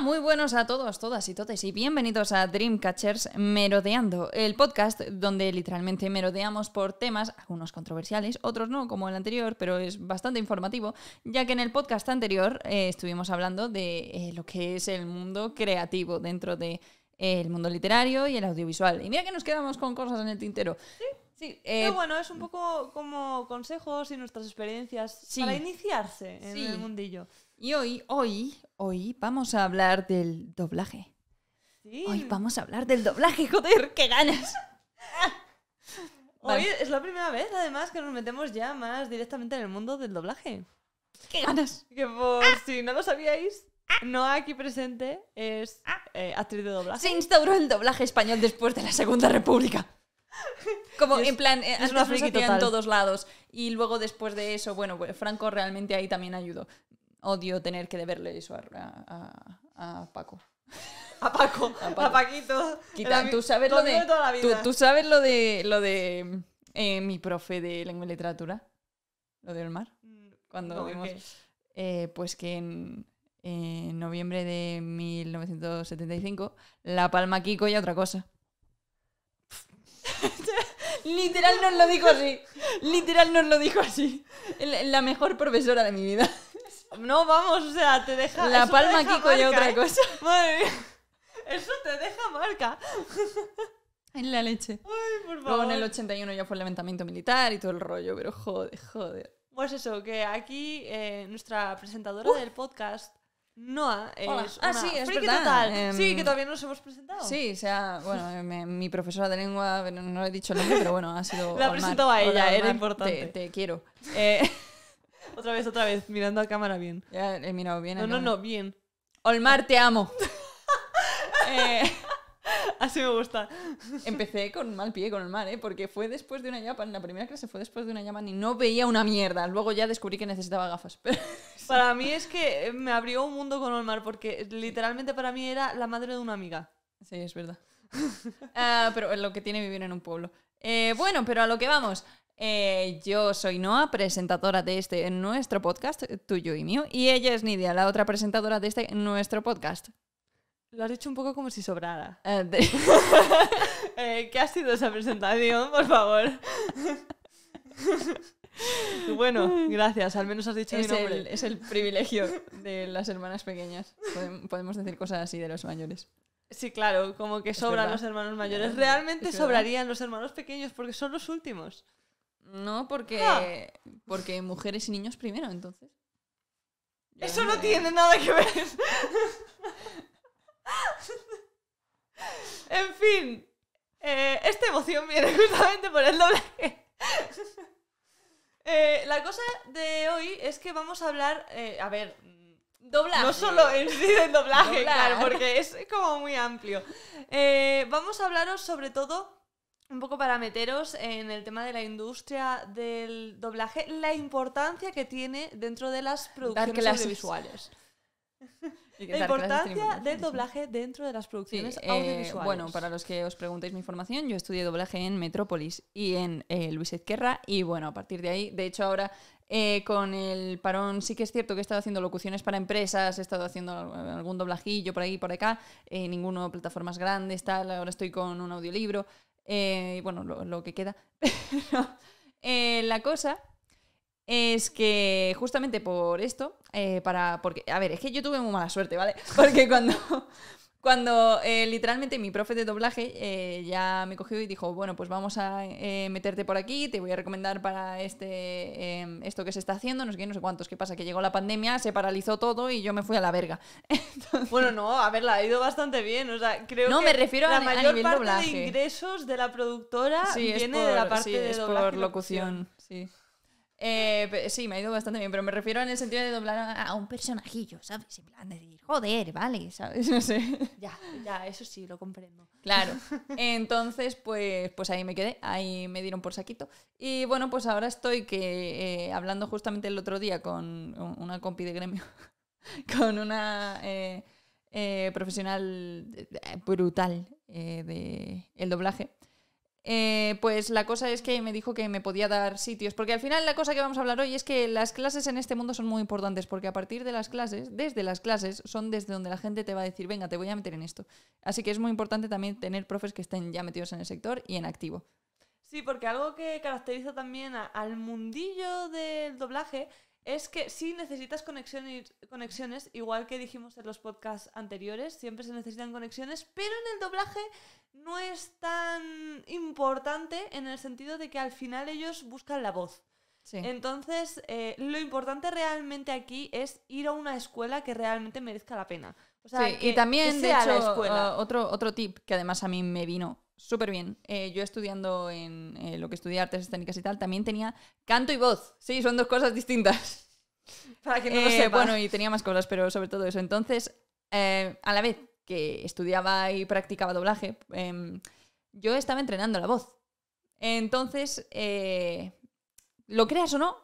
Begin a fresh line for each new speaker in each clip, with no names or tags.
muy buenos a todos, todas y todes y bienvenidos a Dreamcatchers Merodeando, el podcast donde literalmente merodeamos por temas, algunos controversiales, otros no, como el anterior, pero es bastante informativo, ya que en el podcast anterior eh, estuvimos hablando de eh, lo que es el mundo creativo dentro del de, eh, mundo literario y el audiovisual. Y mira que nos quedamos con cosas en el tintero. ¿Sí?
Sí, bueno, es un poco como consejos y nuestras experiencias para iniciarse en el
mundillo. Y hoy, hoy, hoy vamos a hablar del doblaje. Hoy vamos a hablar del doblaje, joder, qué ganas. Hoy es
la primera vez, además, que nos metemos ya más directamente en el mundo del doblaje. ¡Qué ganas! Que por ah. si no lo sabíais, no aquí
presente es ah. eh, actriz de doblaje. Se instauró el doblaje español después de la Segunda República. Como en plan, eh, es antes lo en todos lados. Y luego después de eso, bueno, pues Franco realmente ahí también ayudó odio tener que deberle eso a, a, Paco. A Paco, a, Paquito. tú sabes lo de, Tú, sabes lo de, lo de eh, mi profe de lengua y literatura, lo de mar, mm, cuando vimos, eh, pues que en, noviembre de 1975 La Palma Kiko y otra cosa. Literal nos lo dijo así. Literal nos lo dijo así. La mejor profesora de mi vida. No, vamos, o sea, te deja. La palma aquí con otra ¿eh? cosa.
Madre mía. Eso te deja marca.
En la leche. Ay, por favor. Luego en el 81 ya fue el levantamiento militar y todo el rollo, pero joder, joder.
Pues eso, que aquí eh, nuestra presentadora del podcast, Noa, es Hola. ah, sí, es friki total. Em. sí, que todavía
nos hemos presentado. Sí, o sea, bueno, em, em, mi profesora de lengua, no le he dicho el nombre, pero bueno, ha sido... La presentó a ella, era importante. Te, te quiero. Eh,
Otra vez, otra vez, mirando a cámara bien. Ya he eh, mirado bien. No, no, no, bien. Olmar,
te amo. Eh, así me gusta. Empecé con mal pie con Olmar, ¿eh? porque fue después de una llama. En la primera clase fue después de una llama y no veía una mierda. Luego ya descubrí que necesitaba gafas. Para mí es que eh, me abrió un mundo con Olmar, porque
literalmente para mí era la madre de una amiga. Sí, es verdad. Ah, pero pero lo que tiene
vivir en un pueblo. bueno, pero a lo que vamos. Eh, yo soy Noa, presentadora de este nuestro podcast, tuyo y mío, y ella es Nidia, la otra presentadora de este nuestro podcast.
Lo has dicho un poco como si sobrara. Eh, eh, ¿Qué ha sido esa presentación, por favor?
bueno, gracias, al menos has dicho es nombre. El, es el privilegio de las hermanas pequeñas. podemos decir cosas así de los mayores.
Sí, claro, como que sobran los hermanos mayores. Realmente sobrarían los hermanos pequeños porque son los últimos. No, porque,
porque mujeres y niños primero, entonces.
Eso no, tiene nada que ver.
en fin, eh, esta
emoción viene justamente por el doblaje. Eh, la cosa de hoy es que vamos a hablar, eh, a ver, doblaje. No solo en sí del doblaje, claro, porque es como muy amplio. vamos a hablaros sobre todo un poco para meteros en el tema de la industria del doblaje, la importancia que tiene dentro de las producciones audiovisuales.
la importancia del doblaje dentro de las producciones eh, audiovisuales. bueno, para los que os preguntéis mi información, yo estudié doblaje en Metrópolis y en eh, Luis Ezquerra y bueno, a partir de ahí, de hecho ahora eh, con el parón sí que es cierto que he estado haciendo locuciones para empresas, he estado haciendo algún doblajillo por ahí por acá, en ninguno plataformas grandes, tal, ahora estoy con un audiolibro, eh, bueno, lo, que queda. Eh, la cosa es que justamente por esto, eh, para. Porque, a ver, es que yo tuve muy mala suerte, ¿vale? Porque cuando, cuando eh, literalmente mi profe de doblaje eh, ya me cogió y dijo, bueno, pues vamos a eh, meterte por aquí, te voy a recomendar para este em, esto que se está haciendo, no sé qué, no sé cuántos, qué pasa, que llegó la pandemia, se paralizó todo y yo me fui a la verga.
Bueno, no, a ver, la ha ido bastante bien, o sea, creo no, que me refiero la mayor parte de ingresos de
la productora viene de la parte de doblaje locución, sí. Eh, sí, me ha ido bastante bien, pero me refiero en el sentido de doblar a, un personajillo, ¿sabes? En plan de decir, joder, vale, ¿sabes? Ya, ya, eso sí, lo comprendo. Claro. Entonces, pues, pues ahí me quedé, ahí me dieron por saquito. Y bueno, pues ahora estoy que eh, hablando justamente el otro día con una compi de gremio, con una eh, profesional brutal de del doblaje eh, pues la cosa es que me dijo que me podía dar sitios, porque al final la cosa que vamos a hablar hoy es que las clases en este mundo son muy importantes, porque a partir de las clases, desde las clases, son desde donde la gente te va a decir, venga, te voy a meter en esto. Así que es muy importante también tener profes que estén ya metidos en el sector y en activo.
Sí, porque algo que caracteriza también al mundillo del doblaje es que sí necesitas conexiones, conexiones, igual que dijimos en los podcasts anteriores, siempre se necesitan conexiones, pero en el doblaje no es tan importante en el sentido de que al final ellos buscan la voz. Entonces, eh, lo importante realmente aquí es ir a una escuela que realmente merezca la pena. y también, de hecho, ah,
otro, otro tip que además a mí me vino súper bien. Eh, yo estudiando en eh, lo que estudié artes escénicas y tal, también tenía canto y voz. Sí, son dos cosas distintas. Para que no lo Bueno, y tenía más cosas, pero sobre todo eso. Entonces, a la vez que estudiaba y practicaba doblaje, em, yo estaba entrenando la voz. Entonces, eh, lo creas o no,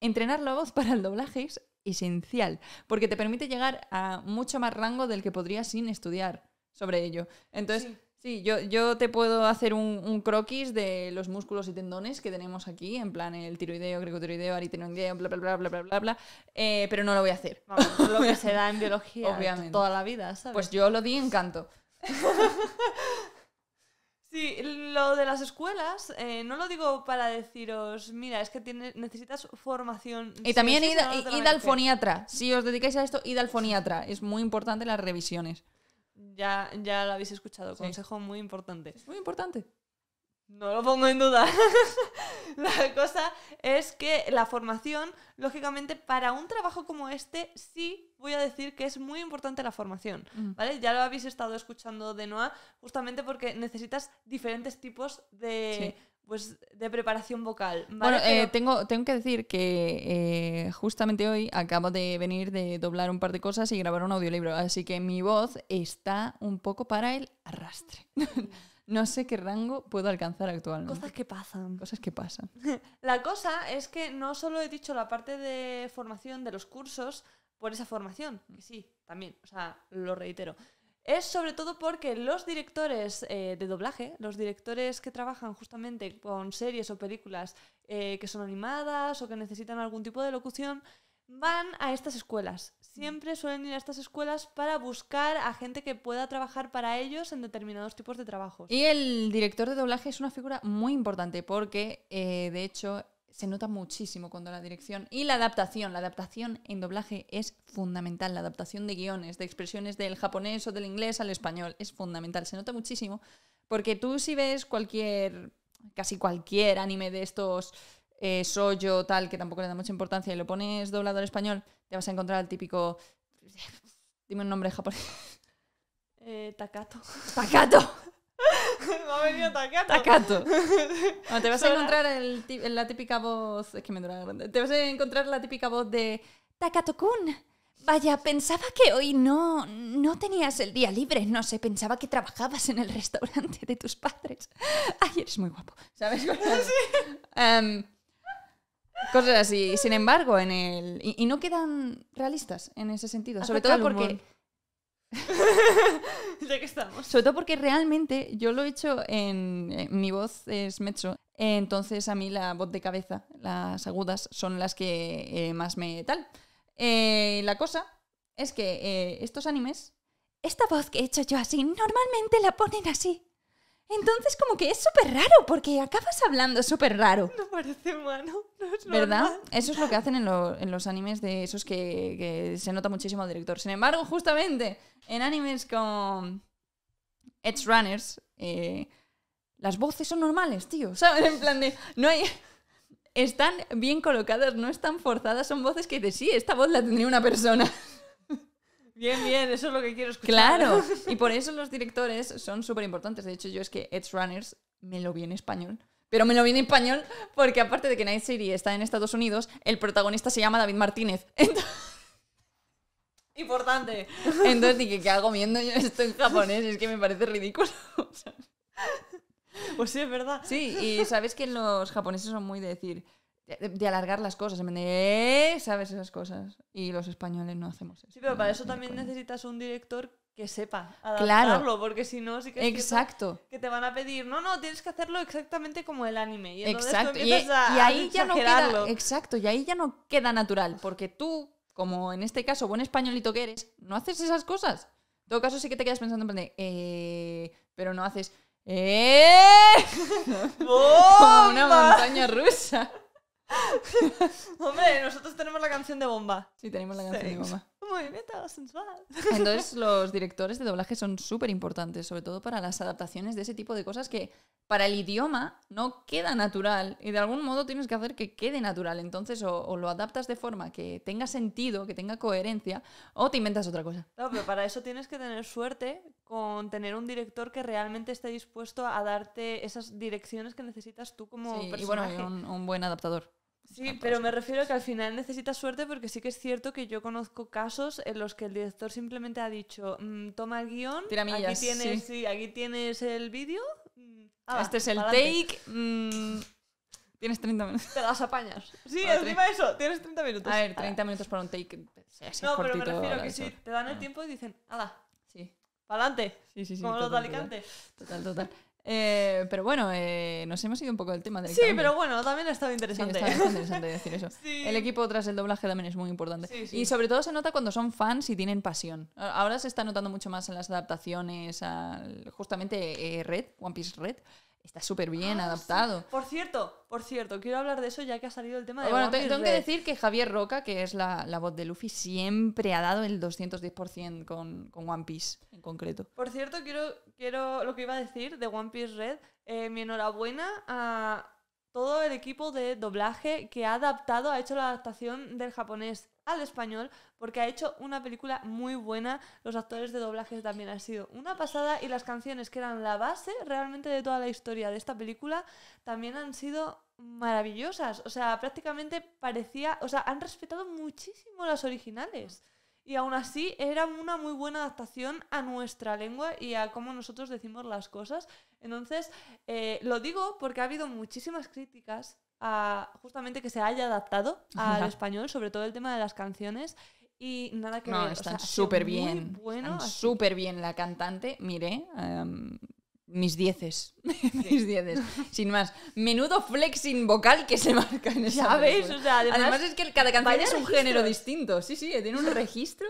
entrenar la voz para el doblaje es esencial, porque te permite llegar a mucho más rango del que podrías sin estudiar sobre ello. Entonces, Sí, yo, yo te puedo hacer un, un, croquis de los músculos y tendones que tenemos aquí, en plan el tiroideo, grecotiroideo, aritenoideo, bla, bla, bla, bla, bla, bla, bla eh, pero no lo voy a hacer. lo que se da en biología toda la vida, ¿sabes? Pues yo lo di en canto.
Sí, lo de las escuelas, eh, no lo digo para deciros, mira, es que tienes necesitas formación. Y también id al foniatra.
Si os dedicáis a esto, id al foniatra. Es muy importante las revisiones.
Ya, lo habéis escuchado, consejo muy importante. muy importante. No lo pongo en duda. la cosa es que la formación, lógicamente, para un trabajo como este, sí voy a decir que es muy importante la formación, mm. ¿vale? Ya lo habéis estado escuchando de Noah, justamente porque necesitas diferentes tipos de pues de preparación vocal. Bueno, eh,
tengo, tengo que decir que eh, justamente hoy acabo de venir de doblar un par de cosas y grabar un audiolibro, así que mi voz está un poco para el arrastre. no sé qué rango puedo alcanzar actualmente. Cosas que pasan. Cosas que pasan.
la cosa es que no solo he dicho la parte de formación de los cursos por esa formación, que sí, también, o sea, lo reitero, es sobre todo porque los directores eh, de doblaje, los directores que trabajan justamente con series o películas eh, que son animadas o que necesitan algún tipo de locución, van a estas escuelas. Mm. Siempre suelen ir a estas escuelas para buscar a gente que pueda trabajar para ellos en determinados tipos de trabajos.
Y el director de doblaje es una figura muy importante porque, eh, de hecho, se nota muchísimo cuando la dirección y la adaptación, la adaptación en doblaje es fundamental, la adaptación de guiones, de expresiones del japonés o del inglés al español es fundamental, se nota muchísimo porque tú si ves cualquier, casi cualquier anime de estos soy eh, soyo tal que tampoco le da mucha importancia y lo pones doblado al español, ya vas a encontrar al típico, dime un nombre japonés,
eh, Takato, Takato ha venido Takato
ah, te vas a encontrar la típica voz. Es que me dura Te vas a encontrar la típica voz de Takato-kun. Vaya, pensaba que hoy no, no tenías el día libre, no sé, pensaba que trabajabas en el restaurante de tus padres. Ay, eres muy guapo, ¿sabes? Em, cosas así. Sin embargo, en el... y, no quedan realistas en ese sentido, sobre todo porque ya que estamos. Sobre todo porque realmente yo lo he hecho en, eh, mi voz es mezzo, entonces a mí la voz de cabeza, las agudas son las que eh, más me tal. Eh, la cosa es que estos animes, esta voz que he hecho yo así, normalmente la ponen así. Entonces como que es súper raro porque acabas hablando súper raro.
No parece humano, no es ¿Verdad?
Eso es lo que hacen en, los animes de esos que, se nota muchísimo al director. Sin embargo, justamente en animes como Edge Runners, eh, las voces son normales, tío. Saben En plan de... No hay... Están bien colocadas, no están forzadas, son voces que dices, sí, esta voz la tendría una persona. Bien, bien, eso es lo que quiero escuchar. Claro, y por eso los directores son súper importantes. De hecho, yo es que Edge Runners me lo vi en español. Pero me lo vi en español porque aparte de que Night City está en Estados Unidos, el protagonista se llama David Martínez.
Importante. Entonces
dije, ¿qué hago viendo yo esto en japonés? Es que me parece ridículo. Pues sí, es verdad. Sí, y sabes que los japoneses son muy de decir, de, alargar las cosas, en vez eh, ¿sabes? Esas cosas. Y los españoles no hacemos eso. Sí, pero para eso también
necesitas un director que sepa adaptarlo, porque si no, sí que, Exacto. que te van a pedir, no, no, tienes que hacerlo exactamente como el anime. Y exacto. Y, ahí ya no queda,
exacto, y ahí ya no queda natural, porque tú, como en este caso, buen españolito que eres, no haces esas cosas. En todo caso, sí que te quedas pensando en eh, pero no haces, eh, como una montaña rusa. Hombre, nosotros tenemos la canción de bomba. Sí, tenemos la canción de bomba
movimiento sensual. Entonces
los directores de doblaje son súper importantes, sobre todo para las adaptaciones de ese tipo de cosas que para el idioma no queda natural y de algún modo tienes que hacer que quede natural. Entonces o, lo adaptas de forma que tenga sentido, que tenga coherencia, o te inventas otra cosa.
pero para eso tienes que tener suerte con tener un director que realmente esté dispuesto a darte esas direcciones que necesitas tú como sí, Y bueno, un
buen adaptador. Sí, pero me
refiero a que al final necesitas suerte porque sí que es cierto que yo conozco casos en los que el director simplemente ha dicho, mm, toma el guión, aquí tienes, sí. aquí tienes el vídeo, mm, este es el take, mm, tienes 30 minutos. Te las apañas. Sí, encima de eso, tienes 30
minutos. A ver, 30 minutos para un take. así no, pero me refiero a que sí,
te dan el ah. tiempo y dicen, ala, Sí.
adelante Sí, sí, sí. Como los de Alicante. total. total. Eh, pero bueno, eh, nos hemos ido un poco del tema del Sí, pero bueno, también ha estado interesante. El equipo tras el doblaje también es muy importante. y sobre todo se nota cuando son fans y tienen pasión. Ahora se está notando mucho más en las adaptaciones, al, justamente eh, Red, One Piece Red está súper bien ah, adaptado.
Por cierto, por cierto, quiero hablar de eso ya que ha salido el tema de... Bueno, tengo que decir
que Javier Roca, que es la, voz de Luffy, siempre ha dado el 210% con, One Piece en concreto.
Por cierto, quiero, quiero lo que iba a decir de One Piece Red, eh, mi enhorabuena a todo el equipo de doblaje que ha adaptado, ha hecho la adaptación del japonés al español porque ha hecho una película muy buena. Los actores de doblaje también han sido una pasada y las canciones que eran la base realmente de toda la historia de esta película también han sido maravillosas. O sea, prácticamente parecía, o sea, han respetado muchísimo las originales. Y aún así era una muy buena adaptación a nuestra lengua y a cómo nosotros decimos las cosas. Entonces, eh, lo digo porque ha habido muchísimas críticas justamente que se haya adaptado al español, sobre todo el tema de las canciones. Y nada que no, súper bien. Bueno, súper
bien. La cantante, miré, em, mis dieces. mis dieces. Sin más. Menudo flexing vocal que se marca en esa O sea, además, es que cada canción es un género distinto. Sí, sí, tiene un registro.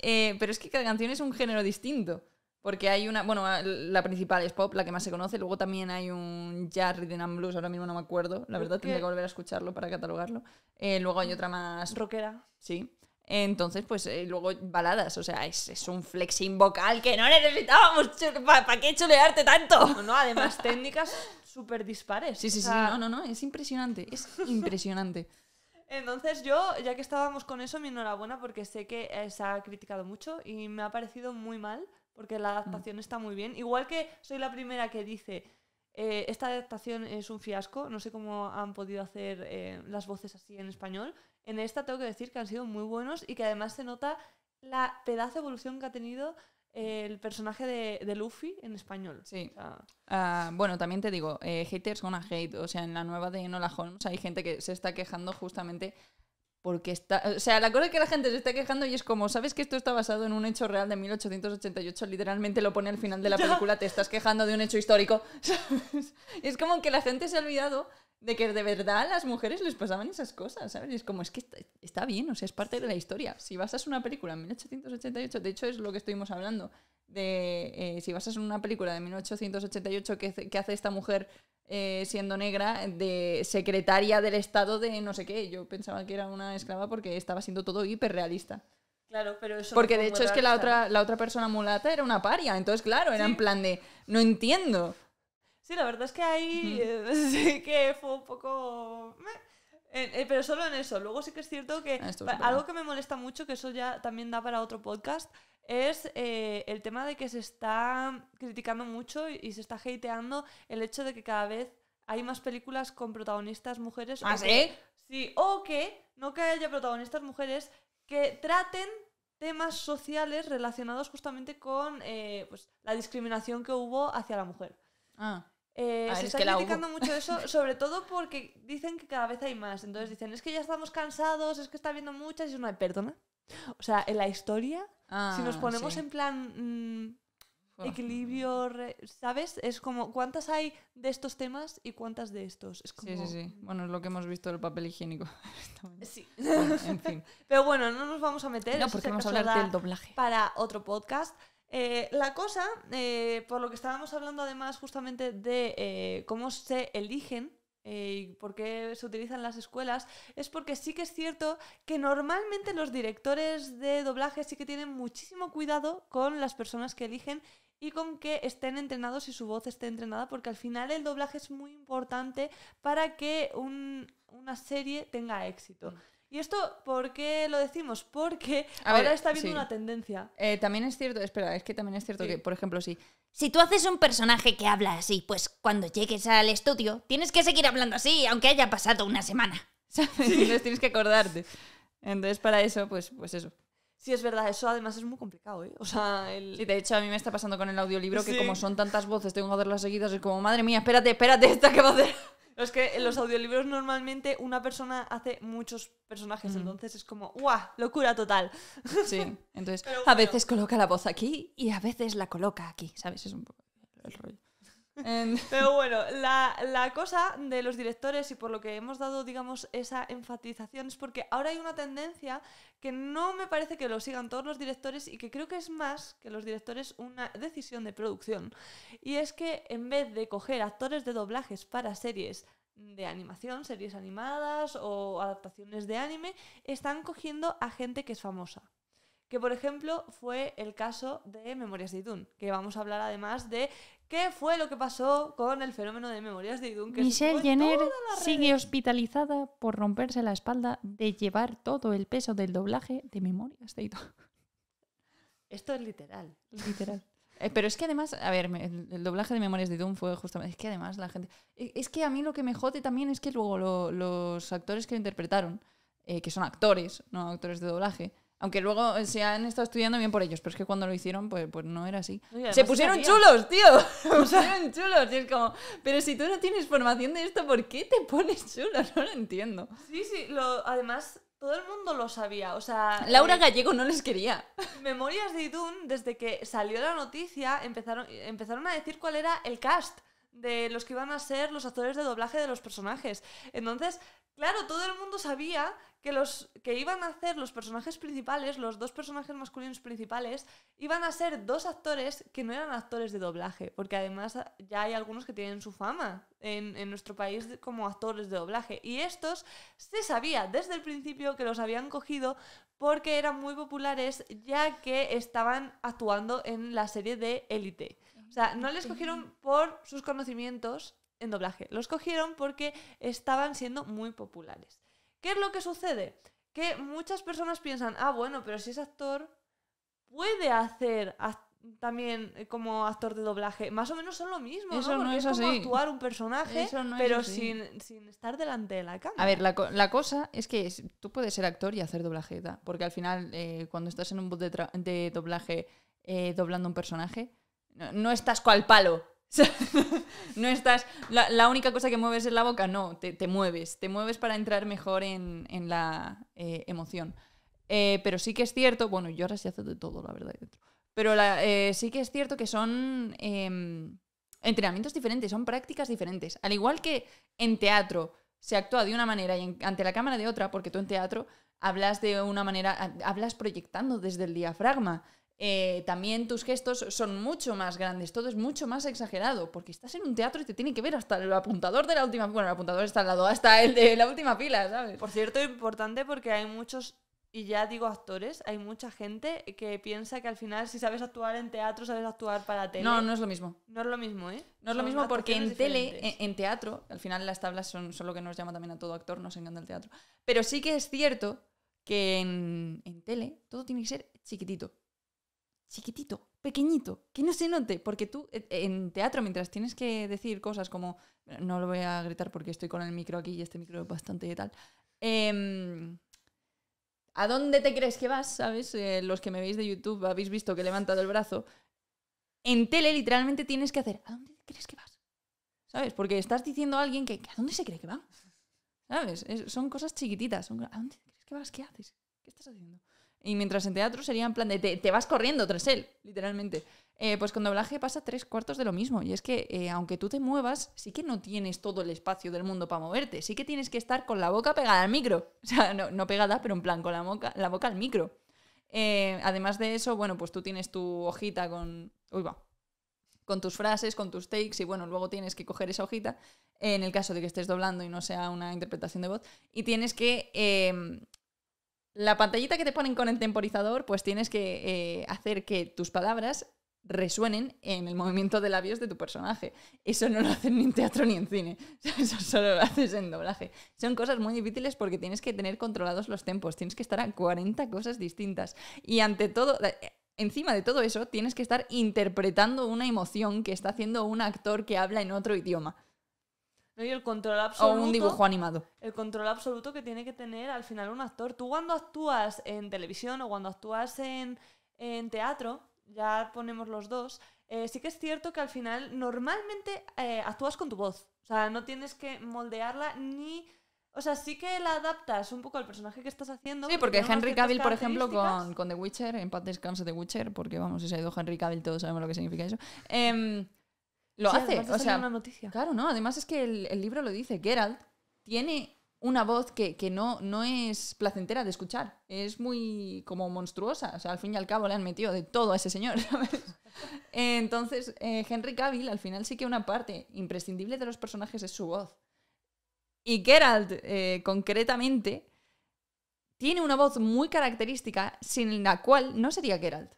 Eh, pero es que cada canción es un género distinto. Porque hay una, bueno, la principal es pop, la que más se conoce. Luego también hay un jazz de and blues, ahora mismo no me acuerdo. La verdad, tendría que volver a escucharlo para catalogarlo. Eh, luego hay otra más. Rockera. Sí. Entonces, pues eh, luego baladas, o sea, es, es, un flexing vocal que no necesitábamos. ¿Para qué chulearte tanto? No, además técnicas súper dispares. Sí, sí, sí, no, no, no, es impresionante, es impresionante.
Entonces yo, ya que estábamos con eso, mi enhorabuena porque sé que eh, se ha criticado mucho y me ha parecido muy mal porque la adaptación mm. está muy bien. Igual que soy la primera que dice, eh, esta adaptación es un fiasco, no sé cómo han podido hacer eh, las voces así en español, en esta tengo que decir que han sido muy buenos y que además se nota la pedazo de evolución que ha tenido eh, el personaje de, Luffy en español. Sí.
Ah, bueno, también te digo, haters gonna hate. O sea, en la nueva de Enola Holmes hay gente que se está quejando justamente porque está... O sea, la cosa es que la gente se está quejando y es como, ¿sabes que esto está basado en un hecho real de 1888? Literalmente lo pone al final de la película, te estás quejando de un hecho histórico. es como que la gente se ha olvidado de que de verdad a las mujeres les pasaban esas cosas, ¿sabes? es como, es que está, bien, o sea, es parte de la historia. Si basas una película en 1888, de hecho es lo que estuvimos hablando, de eh, si si a ser una película de 1888 que, hace esta mujer eh, siendo negra de secretaria del Estado de no sé qué. Yo pensaba que era una esclava porque estaba siendo todo hiperrealista.
Claro, pero eso Porque de hecho es que la otra, la
otra persona mulata era una paria, entonces claro, era en plan de no entiendo.
Sí, la verdad es que ahí eh, sí que fue un poco... Eh, pero solo en eso. Luego sí que es cierto que ah, algo que me molesta mucho, que eso ya también da para otro podcast, es eh, el tema de que se está criticando mucho y, se está hateando el hecho de que cada vez hay más películas con protagonistas mujeres. ¿Ah, sí? sí, o que no que haya protagonistas mujeres que traten temas sociales relacionados justamente con eh, pues, la discriminación que hubo hacia la mujer. Ah. Eh, se está criticando mucho eso, sobre todo porque dicen que cada vez hay más. Entonces dicen, es que ya estamos cansados, es que está habiendo muchas y es una perdona. O sea, en la historia, ah, si nos ponemos en plan mm, equilibrio, ¿sabes? Es como, ¿cuántas hay de estos temas y
cuántas de estos? Es como... Sí, sí, sí. Bueno, es lo que hemos visto del papel higiénico. sí. en fin.
Pero bueno, no nos vamos a meter. No, porque vamos a hablar del doblaje. Para otro podcast. Eh, la cosa, eh, por lo que estábamos hablando además justamente de eh, cómo se eligen y por qué se utilizan las escuelas, es porque sí que es cierto que normalmente los directores de doblaje sí que tienen muchísimo cuidado con las personas que eligen y con que estén entrenados y su voz esté entrenada, porque al final el doblaje es muy importante para que una serie tenga éxito. Mm. ¿Y esto
por qué lo decimos? Porque ahora está habiendo una tendencia. Eh, también es cierto, espera, es que también es cierto que, por ejemplo, si, si tú haces un personaje que habla así, pues cuando llegues al estudio tienes que seguir hablando así, aunque haya pasado una semana. ¿Sabes? Entonces tienes que acordarte. Entonces, para eso, pues, pues eso. Sí, es verdad, eso además es muy complicado, ¿eh? O sea, de hecho a mí me está pasando con el audiolibro que como son tantas voces, tengo que hacerlas seguidas, y como, madre mía, espérate, espérate, esta que va a hacer...
Es que en los mm. audiolibros normalmente una persona hace muchos personajes, mm. entonces es como, ¡guau! Locura total. Sí,
entonces a veces coloca la voz aquí y a veces la coloca aquí, ¿sabes? Es un poco el rollo.
Pero bueno, la, cosa de los directores y por lo que hemos dado, digamos, esa enfatización es porque ahora hay una tendencia que no me parece que lo sigan todos los directores y que creo que es más que los directores una decisión de producción. Y es que en vez de coger actores de doblajes para series de animación, series animadas o adaptaciones de anime, están cogiendo a gente que es famosa que por ejemplo fue el caso de Memorias de Idun, que vamos a hablar además de ¿Qué fue lo que pasó con el fenómeno de Memorias de Idun? Michelle Jenner
sigue hospitalizada por romperse la espalda de llevar todo el peso del doblaje de Memorias de Idun. Esto es literal. Literal. Eh, pero es que además, a ver, el, doblaje de Memorias de Dune fue justamente. Es que además la gente. E, es que a mí lo que me jode también es que luego los actores que lo interpretaron, eh, que son actores, no actores de doblaje, aunque luego se han estado estudiando bien por ellos, pero es que cuando lo hicieron, pues, pues no era así. se pusieron chulos, tío. Se pusieron chulos. Y es como, pero si tú no tienes formación de esto, ¿por qué te pones chulo? No lo entiendo.
Sí, sí, además todo el mundo lo sabía. O sea. Laura eh, Gallego no les quería. Memorias de Idun, desde que salió la noticia, empezaron, empezaron a decir cuál era el cast de los que iban a ser los actores de doblaje de los personajes. Entonces, claro, todo el mundo sabía que los que iban a hacer los personajes principales, los dos personajes masculinos principales, iban a ser dos actores que no eran actores de doblaje, porque además ya hay algunos que tienen su fama en, en nuestro país como actores de doblaje. Y estos se sabía desde el principio que los habían cogido porque eran muy populares ya que estaban actuando en la serie de Elite O sea, no les cogieron por sus conocimientos en doblaje, los cogieron porque estaban siendo muy populares. ¿Qué es lo que sucede? Que muchas personas piensan, ah, bueno, pero si es actor, puede hacer también eh, como actor de doblaje. Más o menos son lo mismo, Eso ¿no? es, como actuar un personaje, pero sin, estar delante de la cámara. A ver, la,
cosa es que tú puedes ser actor y hacer doblaje, porque al final, eh, cuando estás en un bot de, doblaje eh, doblando un personaje, no, no estás cual palo no estás. La, única cosa que mueves es la boca, no, te, mueves. Te mueves para entrar mejor en, la eh, emoción. Eh, pero sí que es cierto, bueno, yo ahora sí hace de todo, la verdad, Pero eh, sí que es cierto que son em, entrenamientos diferentes, son prácticas diferentes. Al igual que en teatro se actúa de una manera y ante la cámara de otra, porque tú en teatro hablas de una manera, hablas proyectando desde el diafragma. Eh, también tus gestos son mucho más grandes, todo es mucho más exagerado, porque estás en un teatro y te tiene que ver hasta el apuntador de la última bueno, el apuntador está al lado, hasta el de la
última fila, ¿sabes? Por cierto, importante porque hay muchos y ya digo actores, hay mucha gente que piensa que al final si sabes actuar en teatro, sabes actuar para tele. No, no es lo mismo. No es lo mismo, ¿eh? No es lo mismo porque en tele,
en, teatro, al final las tablas son, son, lo que nos llama también a todo actor, nos encanta el teatro. Pero sí que es cierto que en tele todo tiene que ser chiquitito chiquitito, pequeñito, que no se note, porque tú e, en teatro mientras tienes que decir cosas como, no lo voy a gritar porque estoy con el micro aquí y este micro es bastante y tal, em, ¿a dónde te crees que vas? ¿Sabes? Eh, los que me veis de YouTube habéis visto que he levantado el brazo. En tele literalmente tienes que hacer, ¿a dónde crees que vas? ¿Sabes? Porque estás diciendo a alguien que, ¿a dónde se cree que va? ¿Sabes? son cosas chiquititas, ¿a dónde crees que vas? ¿Qué haces? ¿Qué estás haciendo? Y mientras en teatro sería en plan de te, te vas corriendo tras él, literalmente. Eh, pues con doblaje pasa tres cuartos de lo mismo. Y es que eh, aunque tú te muevas, sí que no tienes todo el espacio del mundo para moverte. Sí que tienes que estar con la boca pegada al micro. O sea, no, pegada, pero en plan, con la boca, la boca al micro. Eh, además de eso, bueno, pues tú tienes tu hojita con. Uy, va. Con tus frases, con tus takes, y bueno, luego tienes que coger esa hojita, en el caso de que estés doblando y no sea una interpretación de voz, y tienes que la pantallita que te ponen con el temporizador, pues tienes que eh, hacer que tus palabras resuenen en el movimiento de labios de tu personaje. Eso no lo hacen ni en teatro ni en cine. Eso solo lo haces en doblaje. Son cosas muy difíciles porque tienes que tener controlados los tempos. Tienes que estar a 40 cosas distintas. Y ante todo, eh, encima de todo eso, tienes que estar interpretando una emoción que está haciendo un actor que habla en otro idioma
el control absoluto. O un dibujo animado. El control absoluto que tiene que tener al final un actor. Tú cuando actúas en televisión o cuando actúas en, teatro, ya ponemos los dos, eh, sí que es cierto que al final normalmente eh, actúas con tu voz. O sea, no tienes que moldearla ni. O sea, sí que la adaptas un poco al personaje que estás haciendo. Sí, porque, Henry Cavill, por ejemplo,
con, The Witcher, en paz de The Witcher, porque vamos, si se ha ido Henry Cavill, todos sabemos lo que significa eso. Em, lo hace. O sea, una noticia. claro, no. Además es que el, libro lo dice. Geralt tiene una voz que, no, no es placentera de escuchar. Es muy como monstruosa. O sea, al fin y al cabo le han metido de todo a ese señor, Entonces, eh, Henry Cavill, al final sí que una parte imprescindible de los personajes es su voz. Y Geralt, eh, concretamente, tiene una voz muy característica sin la cual no sería Geralt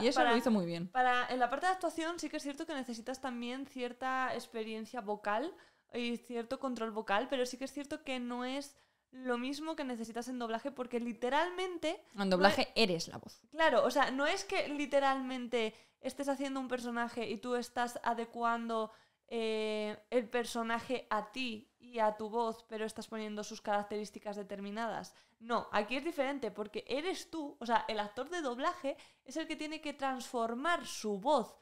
y eso lo hizo muy bien. Para, en la parte de actuación sí que es cierto que necesitas también cierta experiencia vocal y cierto control vocal, pero sí que es cierto que no es lo mismo que necesitas en doblaje porque literalmente... En doblaje
e- eres la voz.
Claro, o sea, no es que literalmente estés haciendo un personaje y tú estás adecuando eh, el personaje a ti a tu voz, pero estás poniendo sus características determinadas. No, aquí es diferente porque eres tú, o sea, el actor de doblaje es el que tiene que transformar su voz,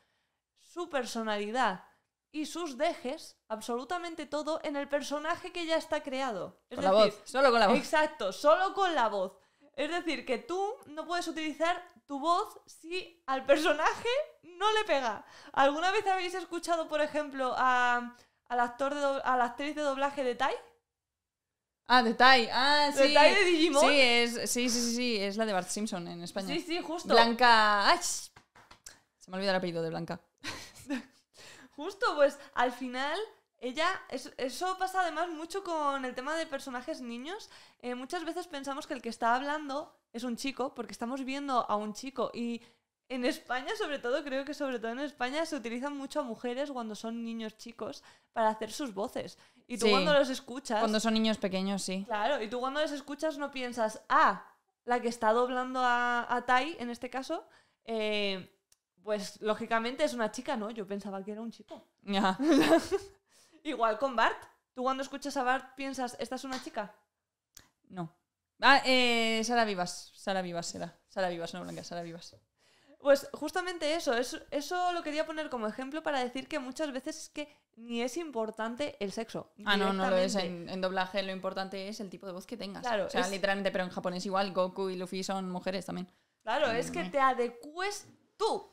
su personalidad y sus dejes, absolutamente todo, en el personaje que ya está creado. Es decir, solo con la voz. Exacto, solo con la voz. Es decir, que tú no puedes utilizar tu voz si al personaje no le pega. ¿Alguna vez habéis escuchado, por ejemplo, a al actor de a la actriz de doblaje de Tai.
Ah, de Tai. Ah, sí. De Tai de Digimon. Sí, es, sí, sí, sí, es la de Bart Simpson en España. Sí, sí, justo. Blanca. Se me olvida el apellido de Blanca.
justo, pues al final ella, eso pasa además mucho con el tema de personajes niños. Eh, muchas veces pensamos que el que está hablando es un chico, porque estamos viendo a un chico y en España, sobre todo, creo que sobre todo en España se utilizan mucho a mujeres cuando son niños chicos para hacer sus
voces. Y tú cuando los
escuchas... Cuando son
niños pequeños, sí.
Claro, y tú cuando los escuchas no piensas, ah, la que está doblando a, Tai, en este caso, eh, pues lógicamente es una chica, ¿no? Yo pensaba que era un chico. Ya. Igual con Bart. ¿Tú cuando escuchas a Bart piensas, esta es una chica?
No. Ah, eh, Sara Vivas. Sara Vivas será. Sara Vivas, no Blanca, Sara Vivas.
Pues justamente
eso, eso, eso lo quería poner como ejemplo para decir que muchas veces es que ni es importante el sexo. Ah, no, no es. En, doblaje lo importante es el tipo de voz que tengas. Claro, o sea, literalmente, pero en japonés igual, Goku y Luffy son mujeres también. Claro, es que
te adecues tú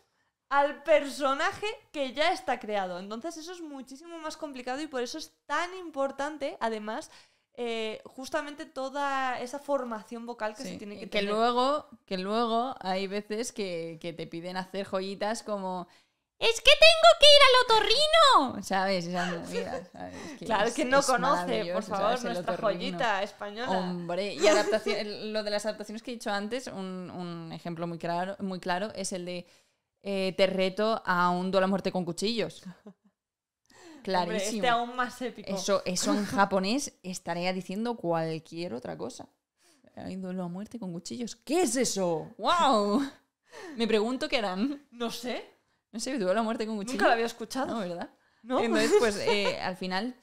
al personaje que ya está creado. Entonces eso es muchísimo más complicado y por eso es tan importante, además, eh, justamente toda esa formación vocal que se tiene que, Luego,
que luego hay veces que, te piden hacer joyitas como ¡Es que tengo que ir al otorrino! ¿Sabes? ¿sabes? claro, que no conoce, por favor, nuestra joyita española. Hombre, y adaptación, lo de las adaptaciones que he dicho antes, un, ejemplo muy claro, muy claro es el de eh, te reto a un duelo a muerte con cuchillos. Este clarísimo. este aún más épico. Eso, eso en japonés estaría diciendo cualquier otra cosa. Ha duelo a muerte con cuchillos. ¿Qué es eso? ¡Wow! Me pregunto qué eran. No sé. No sé, duelo a muerte con cuchillos. Nunca lo había escuchado. No, ¿verdad? No. Entonces, pues eh, al final,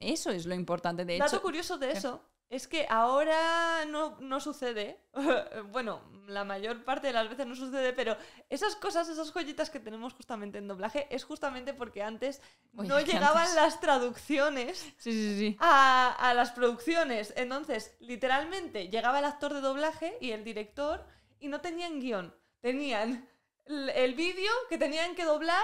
eso es lo importante. De Dato curioso
de eh, eso es que ahora no, sucede. bueno, la mayor parte de las veces no sucede, pero esas cosas, esas joyitas que tenemos justamente en doblaje, es justamente porque antes no llegaban las traducciones A, a las producciones. Entonces, literalmente, llegaba el actor de doblaje y el director y no tenían guión. Tenían el vídeo que tenían que doblar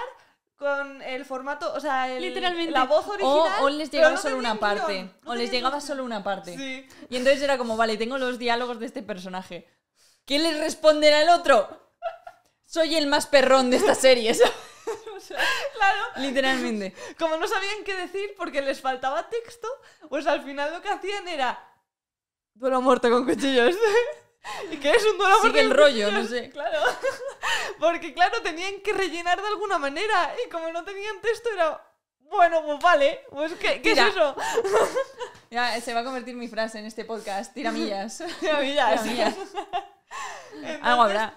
con el formato, o sea, Literalmente. la voz original. O, les llegaba solo una parte.
o les llegaba solo una parte. Sí. Y entonces era como, vale, tengo los diálogos de este personaje. ¿Qué les responderá el otro? Soy el más perrón de esta serie. o sea, claro. Literalmente. Como no sabían qué decir porque les
faltaba texto, pues al final lo que hacían era. Duelo muerto con cuchillos. ¿Y qué es un duelo muerto? Sigue el rollo, no sé. Claro. Porque claro, tenían que rellenar de alguna manera. Y como no tenían texto, era... Bueno, pues vale. Pues, ¿Qué, ¿qué es eso?
ya, se va a convertir mi frase en este podcast. Tiramillas. Tiramillas.
Algo habrá.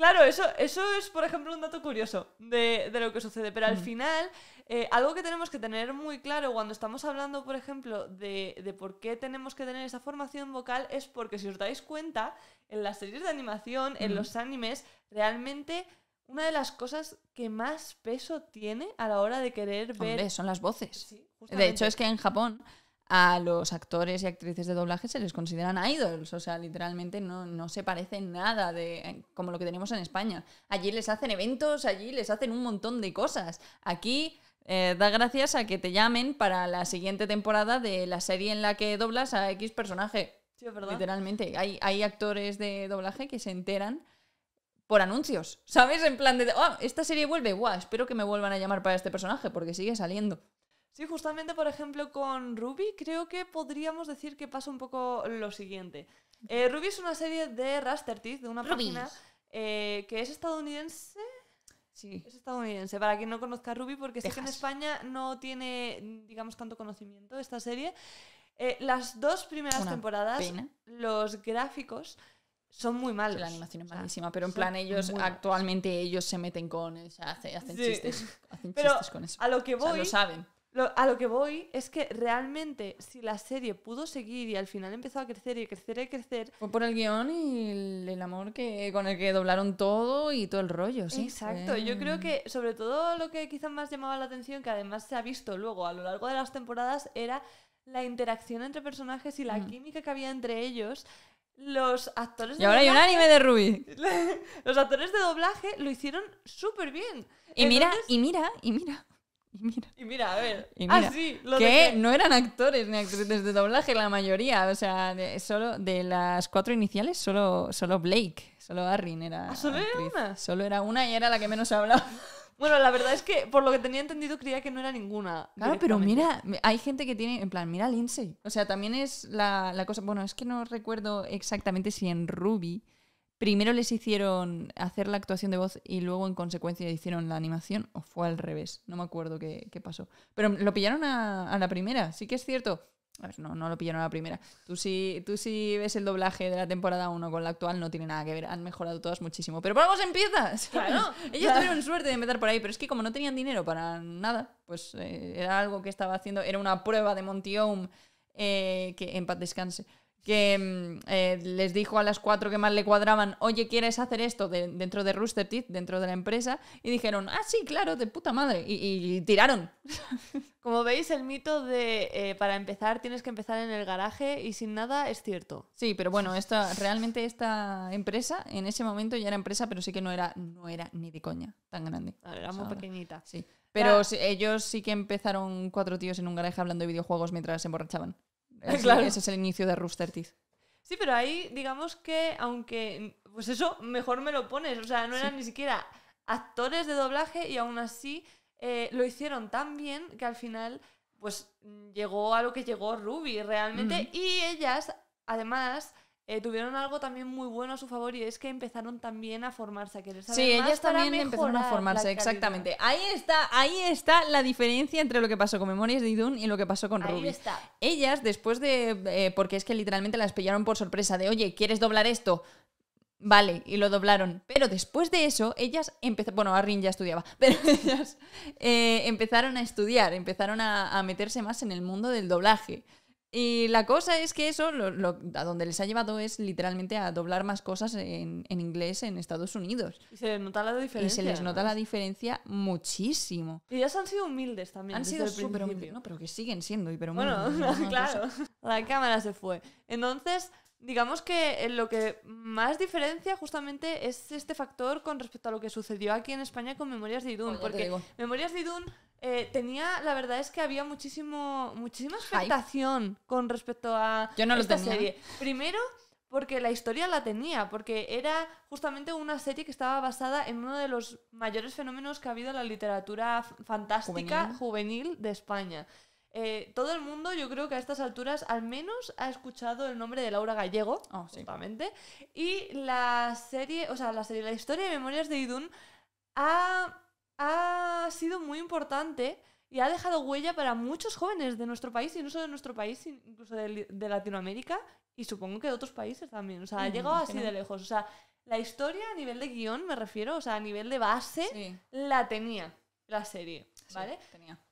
Claro, eso, eso es, por ejemplo, un dato curioso de, lo que sucede. Pero al mm. final, eh, algo que tenemos que tener muy claro cuando estamos hablando, por ejemplo, de, por qué tenemos que tener esa formación vocal es porque, si os dais cuenta, en las series de animación, en mm. los animes, realmente una de las cosas que más peso tiene a la hora de querer ver... son
las voces. de hecho, es que en Japón a los actores y actrices de doblaje se les consideran idols, o sea, literalmente no, se parecen nada de eh, como lo que tenemos en España. Allí les hacen eventos, allí les hacen un montón de cosas. Aquí eh, da gracias a que te llamen para la siguiente temporada de la serie en la que doblas a X personaje. Literalmente, hay, hay actores de doblaje que se enteran por anuncios, ¿sabes? En plan de, oh, esta serie vuelve, guau, espero que me vuelvan a llamar para este personaje porque sigue saliendo. Sí, justamente, por
ejemplo, con Ruby creo que podríamos decir que pasa un poco lo siguiente. Eh, Ruby es una serie de Raster Teeth, de una página eh, que es estadounidense. Sí. Es estadounidense. Para quien no conozca a Ruby, porque sé que en España no tiene, digamos, tanto conocimiento de esta serie. Eh, las dos primeras temporadas, los gráficos
son muy malos. La animación es malísima, pero en plan ellos actualmente ellos se meten con, hacen, chistes, hacen chistes con eso. A lo que voy, lo saben
a lo que voy es que realmente si la serie pudo seguir y al final empezó a crecer y crecer y crecer... Fue por el
guión y el, amor que, con el que doblaron todo y todo el rollo, sí. Exacto,
yo creo que sobre todo lo que quizás más llamaba la atención, que además se ha visto luego a lo largo de las temporadas, era la interacción entre personajes y la mm. química que había entre ellos los actores de y ahora hay un anime de Ruby los actores de doblaje lo hicieron súper bien y mira y mira
y mira
Y mira. a ver. Ah, que no eran
actores ni actrices de doblaje la mayoría. O sea, de, solo de las cuatro iniciales, solo, solo Blake, solo Arrin era. Ah, solo era una? Solo era una y era la que menos hablaba.
Bueno, la verdad es que por lo que tenía entendido creía que no era ninguna. Claro, ah,
pero mira, hay gente que tiene, en plan, mira a Lindsay. O sea, también es la, la, cosa, bueno, es que no recuerdo exactamente si en Ruby primero les hicieron hacer la actuación de voz y luego en consecuencia hicieron la animación o fue al revés, no me acuerdo qué, pasó. Pero lo pillaron a, la primera, sí que es cierto. no, no lo pillaron a la primera. Tú sí, tú sí ves el doblaje de la temporada 1 con la actual, no tiene nada que ver. Han mejorado todas muchísimo. Pero por algo empiezas Claro. Ellos tuvieron suerte de empezar por ahí, pero es que como no tenían dinero para nada, pues eh, era algo que estaba haciendo, era una prueba de Monty eh, que en paz descanse que mm, eh, les dijo a las cuatro que más le cuadraban, oye, ¿quieres hacer esto dentro de Rooster Teeth, dentro de la empresa? Y dijeron, ah, sí, claro, de puta madre. Y, tiraron.
Como veis, el mito de,
eh, para empezar, tienes que empezar en el garaje
y sin nada es cierto.
Sí, pero bueno, esta, realmente esta empresa, en ese momento ya era empresa, pero sí que no era, no era ni de coña tan grande. era muy pequeñita. Sí. Pero ah. ellos sí que empezaron cuatro tíos en un garaje hablando de videojuegos mientras se emborrachaban. Es, claro. Ese es el inicio de Rooster Teeth.
Sí, pero ahí, digamos que, aunque. Pues eso, mejor me lo pones. O sea, no eran ni siquiera actores de doblaje y aún así eh, lo hicieron tan bien que al final, pues llegó a lo que llegó Ruby realmente. Y ellas, además, eh, tuvieron algo también muy bueno a su favor y es que empezaron también a formarse, Sí, ellas también empezaron a formarse,
exactamente. Ahí está, ahí está la diferencia entre lo que pasó con Memorias de Idun y lo que pasó con ahí Está. Ellas, después de. Eh, porque es que literalmente las pillaron por sorpresa, de oye, ¿quieres doblar esto? Vale, y lo doblaron. Pero después de eso, ellas empezaron. Bueno, Arrin ya estudiaba, pero ellas eh, empezaron a estudiar, empezaron a, meterse más en el mundo del doblaje. Y la cosa es que eso lo, a donde les ha llevado es literalmente a doblar más cosas en, inglés en Estados Unidos. Y se les nota la diferencia. Y se les nota la diferencia muchísimo. Y ellas han sido humildes también. Han sido súper humildes. No, pero que siguen siendo. Y pero bueno, claro. La cámara se fue. Entonces, Digamos que eh, lo
que más diferencia justamente es este factor con respecto a lo que sucedió aquí en España con Memorias de Idún. porque Memorias de Idún eh, tenía, la verdad es que había muchísimo, muchísima expectación con respecto a Yo no esta serie. Primero, porque la historia la tenía, porque era justamente una serie que estaba basada en uno de los mayores fenómenos que ha habido en la literatura fantástica juvenil de España. Eh, todo el mundo, yo creo que a estas alturas al menos ha escuchado el nombre de Laura Gallego, oh, Y la serie, o sea, la serie, la historia de Memorias de Idun ha, sido muy importante y ha dejado huella para muchos jóvenes de nuestro país y no solo de nuestro país, incluso de, Latinoamérica y supongo que de otros países también. O sea, ha mm, llegado así de lejos. O sea, la historia a nivel de guión, me refiero, o sea, a nivel de base, la tenía la serie. ¿vale?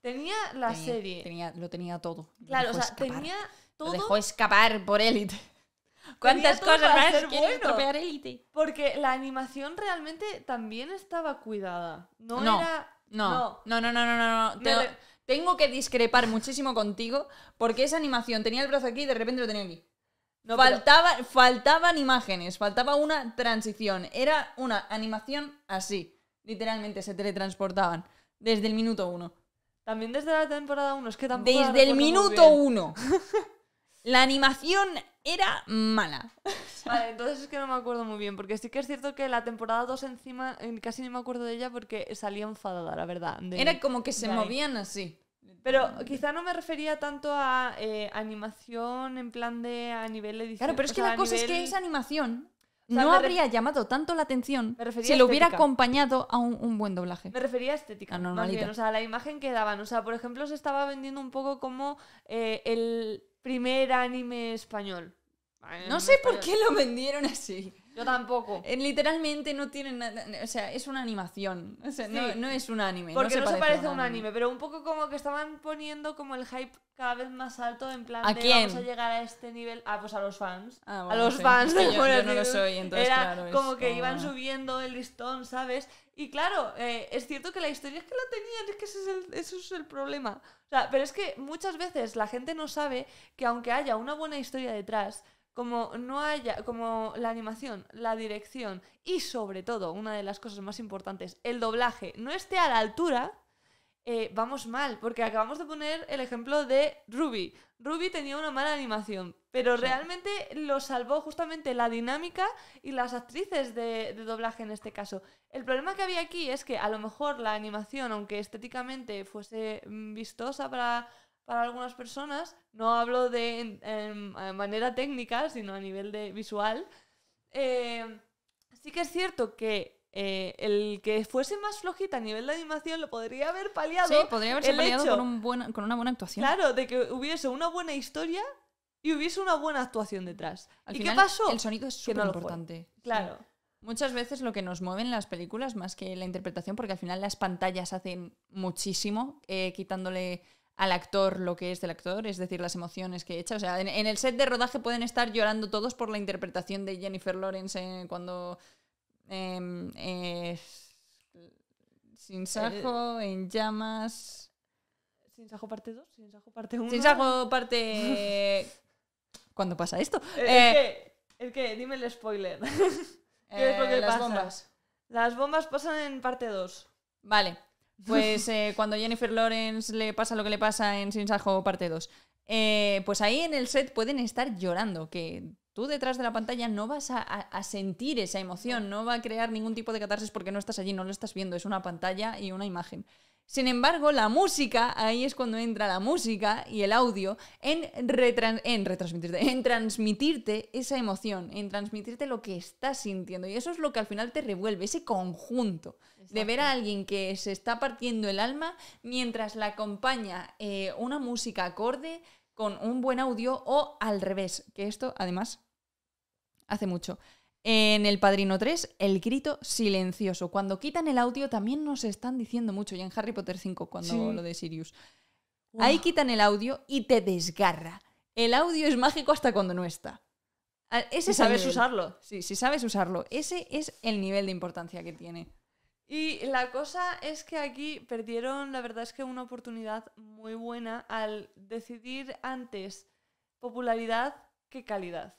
tenía.
la serie. lo tenía todo. Claro, tenía todo. Lo dejó escapar por élite. ¿Cuántas cosas más bueno, élite?
Porque la animación realmente también estaba cuidada.
No, no era. No, no, no, no, no, no. Tengo, que discrepar muchísimo contigo porque esa animación tenía el brazo aquí y de repente lo tenía aquí. No, Faltaba, Faltaban imágenes, faltaba una transición. Era una animación así. Literalmente se teletransportaban. Desde el minuto uno. También desde la temporada uno es que tampoco. Desde el minuto uno. La animación era mala.
Vale, entonces es que no me acuerdo muy bien, porque sí que es cierto que la temporada 2 encima eh, casi no me acuerdo de ella porque salía enfadada, la verdad. Era como que se movían así. Pero quizá no me refería tanto a eh, animación en plan de a nivel edición. Claro, pero es que la cosa es que es
animación no habría llamado tanto la atención si lo hubiera acompañado a un, buen doblaje. Me
refería a estética. A o sea, la imagen que daban. O sea, por ejemplo, se estaba vendiendo un poco como
eh, el primer anime español no sé por qué lo vendieron así. Yo tampoco. Eh, literalmente no tienen nada. O sea, es una animación. no, es un anime. Porque no se, parece, a un anime, pero un poco como que estaban poniendo como el hype cada
vez más alto en plan ¿A quién? vamos a llegar a este nivel. Ah, pues a los fans. Ah, a los fans no lo soy, entonces, Era como que iban subiendo el listón, ¿sabes? Y claro, eh, es cierto que la historia es que la tenían, es que ese es el, es el problema. O sea, pero es que muchas veces la gente no sabe que aunque haya una buena historia detrás, como no haya, como la animación, la dirección y sobre todo, una de las cosas más importantes, el doblaje no esté a la altura, eh, vamos mal, porque acabamos de poner el ejemplo de Ruby. Ruby tenía una mala animación, pero realmente lo salvó justamente la dinámica y las actrices de, doblaje en este caso. El problema que había aquí es que a lo mejor la animación, aunque estéticamente fuese mm, vistosa para, para algunas personas, no hablo de manera técnica, sino a nivel de visual, eh, sí que es cierto que eh, el que fuese más flojita a nivel de animación lo podría haber paliado. podría haberse paliado
con, una buena actuación. Claro, de que
hubiese una buena historia y hubiese una buena actuación detrás. ¿Y qué pasó?
El sonido es súper importante. Claro. Muchas veces lo que nos mueven las películas, más que la interpretación, porque al final las pantallas hacen muchísimo, eh, quitándole al actor lo que es del actor, es decir, las emociones que echa. O sea, en, el set de rodaje pueden estar llorando todos por la interpretación de Jennifer Lawrence eh, cuando... Em, eh, sin sajo, en llamas... ¿Sin sajo parte 2? ¿Sin sajo parte 1? Sin
parte...
¿Cuándo pasa esto?
Es, que, eh, dime el spoiler. ¿Qué es lo eh, que las bombas. Las bombas pasan en parte 2. Vale. Pues
eh, cuando Jennifer Lawrence le pasa lo que le pasa en Sin Sajo parte 2. Eh, pues ahí en el set pueden estar llorando, que tú detrás de la pantalla no vas a, a, sentir esa emoción, no va a crear ningún tipo de catarsis porque no estás allí, no lo estás viendo, es una pantalla y una imagen. Sin embargo, la música, ahí es cuando entra la música y el audio en, retransmitirte, en transmitirte esa emoción, en transmitirte lo que estás sintiendo. Y eso es lo que al final te revuelve, ese conjunto de ver a alguien que se está partiendo el alma mientras la acompaña eh, una música acorde con un buen audio o al revés, que esto además hace mucho. En El Padrino 3, el grito silencioso. Cuando quitan el audio también nos están diciendo mucho, y en Harry Potter 5, cuando lo de Sirius. Ahí quitan el audio y te desgarra. El audio es mágico hasta cuando no está. Ese sabes usarlo. Sí, si sabes usarlo. Ese es el nivel de importancia que tiene.
Y la cosa es que aquí perdieron, la verdad es que una oportunidad muy buena al decidir antes popularidad que calidad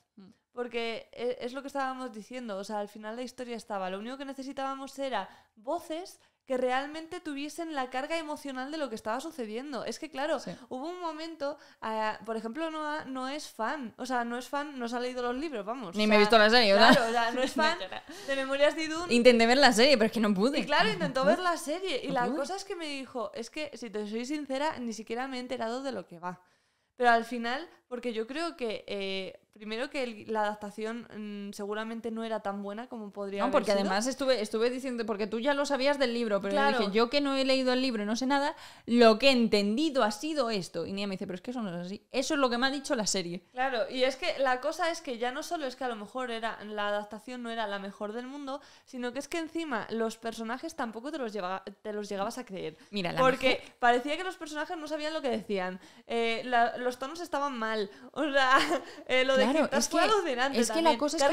porque e, es lo que estábamos diciendo, o sea, al final la historia estaba, lo único que necesitábamos era voces que realmente tuviesen la carga emocional de lo que estaba sucediendo. Es que, claro, hubo un momento, ah, por ejemplo, Noah no es fan, o sea, no es fan, no se ha leído los libros, vamos. Ni me he visto la serie, ¿verdad? Claro, o sea, no es fan de Memorias de Idun. Intenté
ver la serie, pero es que no pude. Y claro,
intentó ver la serie. Y la cosa es que me dijo, es que, si te soy sincera, ni siquiera me he enterado de lo que va. Pero al final, porque yo creo que... Eh, Primero que la adaptación mm, seguramente no era tan buena como podría No, porque además
estuve, estuve diciendo, porque tú ya lo sabías del libro, pero yo dije, yo que no he leído el libro y no sé nada, lo que he entendido ha sido esto. Y Nia me dice, pero es que eso no es así. Eso es lo que me ha dicho la serie.
Claro, y es que la cosa es que ya no solo es que a lo mejor era, la adaptación no era la mejor del mundo, sino que es que encima los personajes tampoco te los, lleva, te los llegabas a creer.
Mira, Porque
parecía que los personajes no sabían lo que decían, eh, los tonos estaban mal, o sea, eh, lo de claro, es que, la cosa es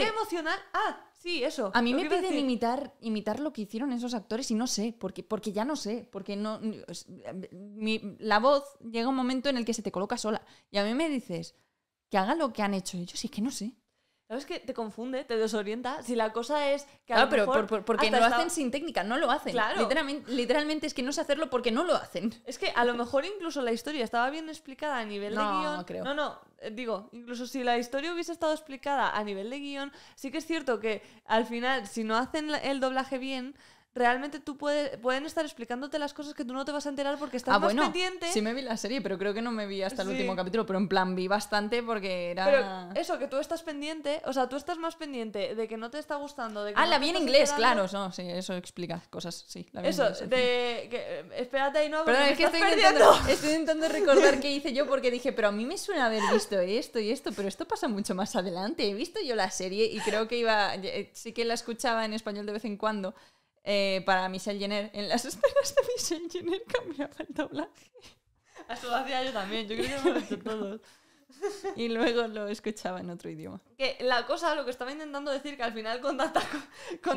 ah, sí, eso.
A mí me piden imitar, imitar lo que hicieron esos actores y no sé, porque, porque ya no sé, porque no... Em, la voz llega un momento en el que se te coloca sola y a mí me dices que haga lo que han hecho ellos y que no sé.
¿Sabes que te confunde, te desorienta? Si la cosa es que a lo mejor porque no lo hacen sin técnica, no lo hacen. Literalmente, es que no sé hacerlo porque no lo hacen. Es que a lo mejor incluso la historia estaba bien explicada a nivel de guión. No, No, no, eh, digo, incluso si la historia hubiese estado explicada a nivel de guión, sí que es cierto que al final, si no hacen el doblaje bien, realmente tú puedes, pueden estar explicándote las cosas que tú no te vas a enterar porque estás ah, más bueno, pendiente. Sí
me vi la serie, pero creo que no me vi hasta el último capítulo, pero en plan vi bastante porque era...
eso, que tú estás pendiente, o sea, tú estás más pendiente de que no te está gustando... ah, la vi en inglés, claro,
eso explica cosas, sí. eso,
de... Que, eh, espérate ahí, no, pero es que estoy estoy
intentando recordar qué hice yo porque dije, pero a mí me suena haber visto esto y esto, pero esto pasa mucho más adelante. He visto yo la serie y creo que iba... Eh, sí que la escuchaba en español de vez en cuando eh, para Michelle Jenner. En las escenas de
Michelle Jenner cambiaba el doblaje. Eso lo hacía yo también, yo creo que lo hecho
todos. y luego lo escuchaba en otro idioma.
Que la cosa, lo que estaba intentando decir, que al final con,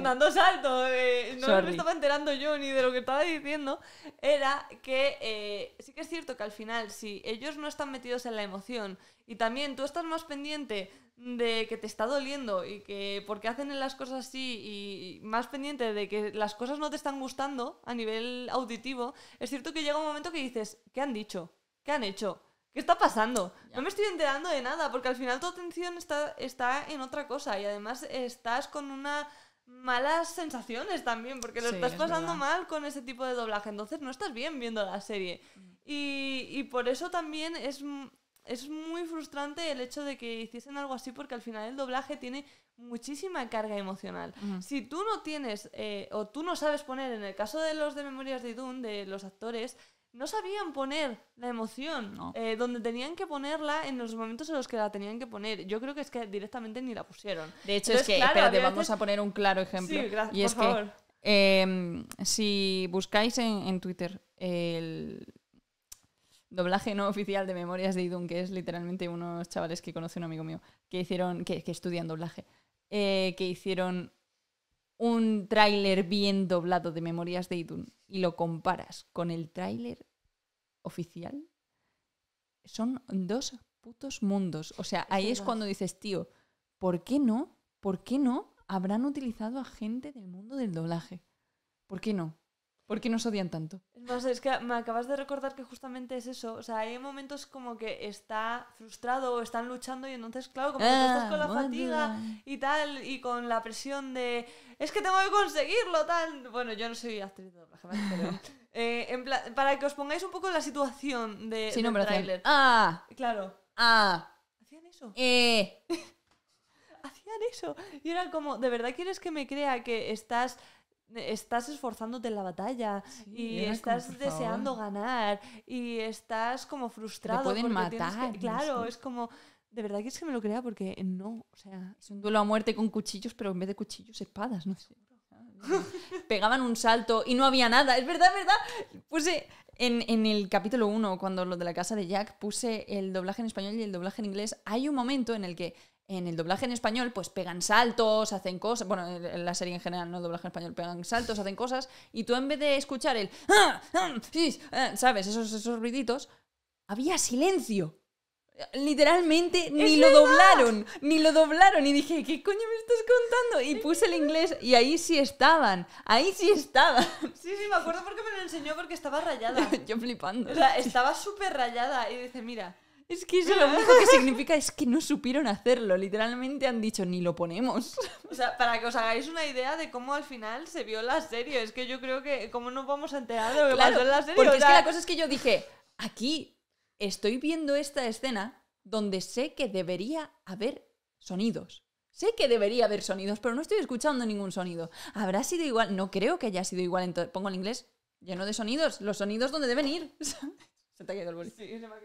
dando salto, eh, no me estaba enterando yo ni de lo que estaba diciendo, era que eh, sí que es cierto que al final, si ellos no están metidos en la emoción y también tú estás más pendiente de que te está doliendo y que porque hacen las cosas así y más pendiente de que las cosas no te están gustando a nivel auditivo, es cierto que llega un momento que dices, ¿qué han dicho? ¿Qué han hecho? ¿Qué está pasando? No me estoy enterando de nada, porque al final tu atención está, está en otra cosa y además estás con unas malas sensaciones también, porque lo estás pasando mal con ese tipo de doblaje, entonces no estás bien viendo la serie. Mm. Y, y por eso también es, es muy frustrante el hecho de que hiciesen algo así porque al final el doblaje tiene muchísima carga emocional. Si tú no tienes eh, o tú no sabes poner, en el caso de los de Memorias de Idun, de los actores, no sabían poner la emoción eh, donde tenían que ponerla en los momentos en los que la tenían que poner. Yo creo que es que directamente ni la pusieron.
De hecho, es que, vamos a poner un claro ejemplo. Sí, gracias, y por favor. Em, si buscáis en, en Twitter el, doblaje no oficial de Memorias de Idun, que es literalmente unos chavales que conoce un amigo mío, que hicieron, que, estudian doblaje, eh, que hicieron un tráiler bien doblado de Memorias de Idun y lo comparas con el tráiler oficial, son dos putos mundos. O sea, ahí es cuando dices, tío, ¿por qué no? ¿Por qué no habrán utilizado a gente del mundo del doblaje? ¿Por qué no? ¿Por qué nos odian tanto?
es más es que me acabas de recordar que justamente es eso. O sea, hay momentos como que está frustrado o están luchando y entonces, claro, como que estás con la ah, fatiga y tal, y con la presión de es que tengo que conseguirlo, tal. Bueno, yo no soy actriz de pero. Eh, para que os pongáis un poco la situación de, sí, Ah, claro.
Ah. ¿Hacían eso? Eh.
Hacían eso. Y era como, ¿de verdad quieres que me crea que estás estás esforzándote en la batalla y estás deseando ganar y estás como frustrado. Te pueden matar. claro, es
como... De verdad que es que me lo crea porque no, o sea... Es un duelo a muerte con cuchillos, pero en vez de cuchillos, espadas, no Pegaban un salto y no había nada. Es verdad, es verdad. Puse en, en el capítulo 1, cuando lo de la casa de Jack, puse el doblaje en español y el doblaje en inglés. Hay un momento en el que en el doblaje en español, pues pegan saltos, hacen cosas. Bueno, en la serie en general, no el doblaje en español, pegan saltos, hacen cosas. Y tú en vez de escuchar el. Ah, ah, ah", ¿Sabes? Esos, esos ruiditos. Había silencio. Literalmente ni lo doblaron, ni lo doblaron y dije, ¿qué coño me estás contando? Y puse el inglés y ahí sí estaban, ahí sí estaban.
Sí, sí, me acuerdo porque me lo enseñó porque estaba rayada.
Yo flipando. O sea,
estaba súper rayada y dice, mira, es
que lo único que significa es que no supieron hacerlo. Literalmente han dicho, ni lo ponemos.
O sea, para que os hagáis una idea de cómo al final se vio la serie. Es que yo creo que, ¿cómo no vamos a enterar de la serie? Porque es que la cosa es
que yo dije, aquí estoy viendo esta escena donde sé que debería haber sonidos. Sé que debería haber sonidos, pero no estoy escuchando ningún sonido. ¿Habrá sido igual? No creo que haya sido igual. Entonces, pongo en inglés lleno de sonidos, los sonidos donde deben ir. se te ha quedado el bolígrafo. Sí, se me ha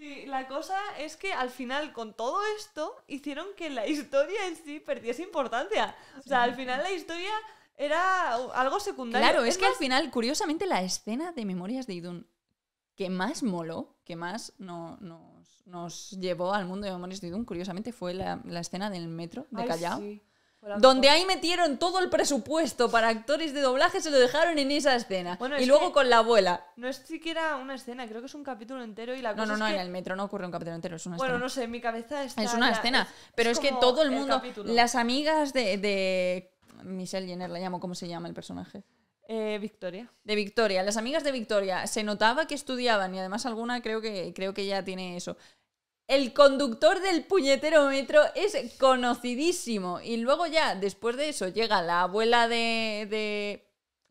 Sí,
la cosa es que al final con todo esto hicieron que la historia en sí perdiese importancia. O sea, al final la historia era algo secundario. Claro, es, que al final,
curiosamente, la escena de Memorias de Idun que más moló, que más no, nos, llevó al mundo de Memorias de Idun, curiosamente, fue la, escena del metro de Callao. Donde ahí metieron todo el presupuesto para actores de doblaje, se lo dejaron en esa escena. y luego con la abuela.
No es siquiera una escena, creo que es un capítulo entero y la cosa No, no, no, en el metro no
ocurre un capítulo entero, es una bueno, no
sé, en mi cabeza está Es una escena, pero es, que todo el mundo. las
amigas de, de. Michelle Jenner la llamo, ¿cómo se llama el personaje? Eh, Victoria. De Victoria. Las amigas de Victoria se notaba que estudiaban y además alguna creo que, creo que ya tiene eso el conductor del puñetero metro es conocidísimo. Y luego ya, después de eso, llega la abuela de,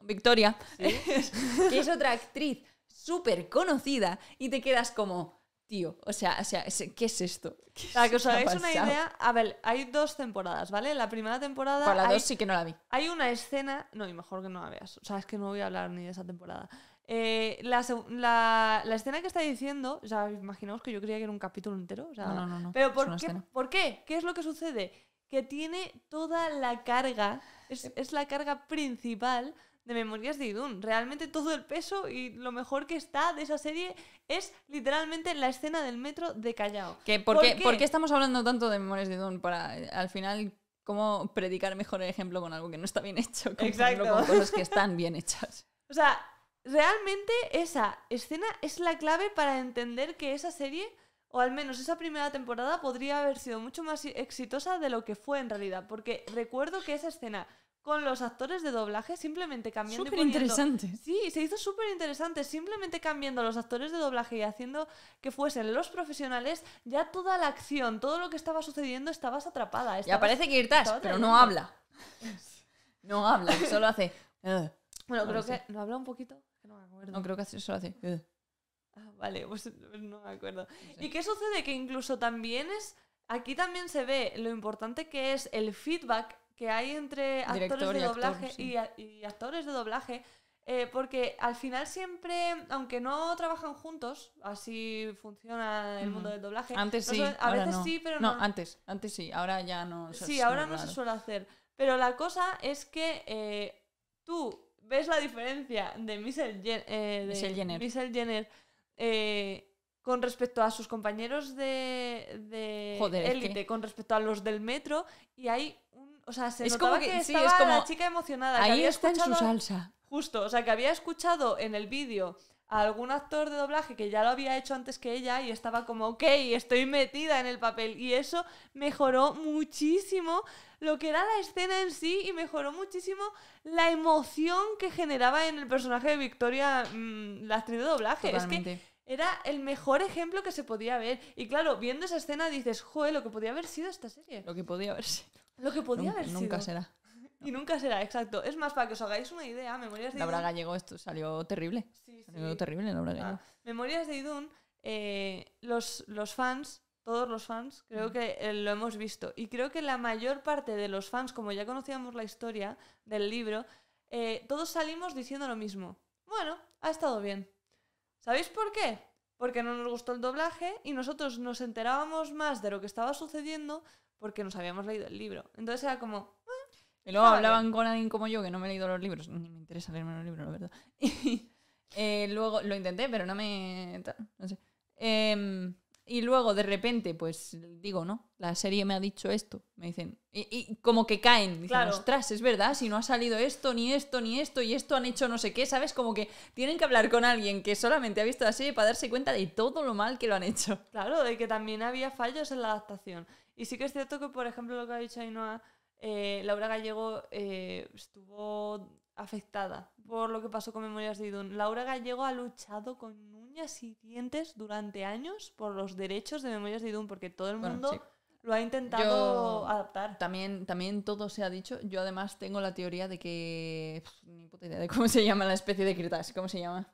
Victoria, que es otra actriz súper conocida, y te quedas como, tío, o sea, o sea ¿qué es esto? Para que os hagáis una idea,
a ver, hay dos temporadas, ¿vale? La primera temporada... Pues dos sí que no la vi. Hay una escena... No, y mejor que no la veas. O sea, es que no voy a hablar ni de esa temporada. Eh, la, escena que está diciendo, o sea, imaginaos que yo creía que era un capítulo entero. Pero ¿por qué, ¿por qué? ¿Qué es lo que sucede? Que tiene toda la carga, eh. es, la carga principal de Memorias de Idun. Realmente todo el peso y lo mejor que está de esa serie es literalmente la escena del metro
de Callao. ¿Que por, qué, estamos hablando tanto de Memorias de Idun? Para eh, al final cómo predicar mejor el ejemplo con algo que no está bien hecho, con cosas que están bien hechas.
O sea, realmente esa escena es la clave para entender que esa serie, o al menos esa primera temporada, podría haber sido mucho más exitosa de lo que fue en realidad. Porque recuerdo que esa escena con los actores de doblaje simplemente cambiando súper interesante sí se hizo súper interesante simplemente cambiando los actores de doblaje y haciendo que fuesen los profesionales ya toda la acción todo lo que estaba sucediendo estabas atrapada ya y aparece que pero no habla
no habla solo hace bueno creo que
no habla un poquito no me acuerdo. No, creo que eso hace. Eh. Ah, vale, pues, pues no me acuerdo. ¿Y qué sucede? Que incluso también es. Aquí también se ve lo importante que es el feedback que hay entre actores de doblaje y, actores de doblaje. Eh, porque al final siempre, aunque no trabajan juntos, así funciona el mundo del doblaje. Antes sí, a veces sí, pero no, no.
antes, antes sí, ahora ya no. Se sí, ahora no se suele
hacer. Pero la cosa es que eh, tú ves la diferencia de Michelle, eh, Jenner, eh, con respecto a sus compañeros de, de élite, con respecto a los del metro, y hay O sea, se es notaba como que, es como, la chica emocionada. Ahí está en su salsa. Justo, o sea, que había escuchado en el vídeo a algún actor de doblaje que ya lo había hecho antes que ella y estaba como, ok, estoy metida en el papel. Y eso mejoró muchísimo lo que era la escena en sí y mejoró muchísimo la emoción que generaba en el personaje de Victoria, mm, la actriz de doblaje. Es que era el mejor ejemplo que se podía ver. Y claro, viendo esa escena dices, joder, lo que podía haber sido esta serie. Lo que podía haber sido. Lo que podía haber sido. Nunca será. Y nunca será, exacto. Es más, para que os hagáis una idea, Memorias de La obra
Gallego, esto salió terrible. Sí, Salió terrible, la Gallego. Ah,
Memorias de Idun, eh, los, los fans, todos los fans, creo que eh, lo hemos visto. Y creo que la mayor parte de los fans, como ya conocíamos la historia del libro, eh, todos salimos diciendo lo mismo. Bueno, ha estado bien. ¿Sabéis por qué? Porque no nos gustó el doblaje y nosotros nos enterábamos más de lo que estaba sucediendo porque nos habíamos leído el libro. Entonces era como, y luego hablaban
con alguien como yo, que no me he leído los libros, ni me interesa leerme los libros, la verdad. Y, eh, luego lo intenté, pero no me... No sé. Em, y luego de repente, pues digo, no, la serie me ha dicho esto, me dicen, y, como que caen, dicen, ostras, es verdad, si no ha salido esto, ni esto, ni esto, y esto han hecho no sé qué, ¿sabes? Como que tienen que hablar con alguien que solamente ha visto la serie para darse cuenta de todo lo mal que lo han hecho. Claro,
de que también había fallos en la adaptación. Y sí que es cierto que, por ejemplo, lo que ha dicho Ainoa eh, Laura Gallego eh, estuvo afectada por lo que pasó con Memorias de Idún. Laura Gallego ha luchado con uñas y dientes durante años por los derechos de Memorias de Idún, porque todo el mundo lo ha
intentado adaptar. También, también todo se ha dicho. Yo además tengo la teoría de que... ni puta idea de cómo se llama la especie de Kirtash. ¿Cómo se llama?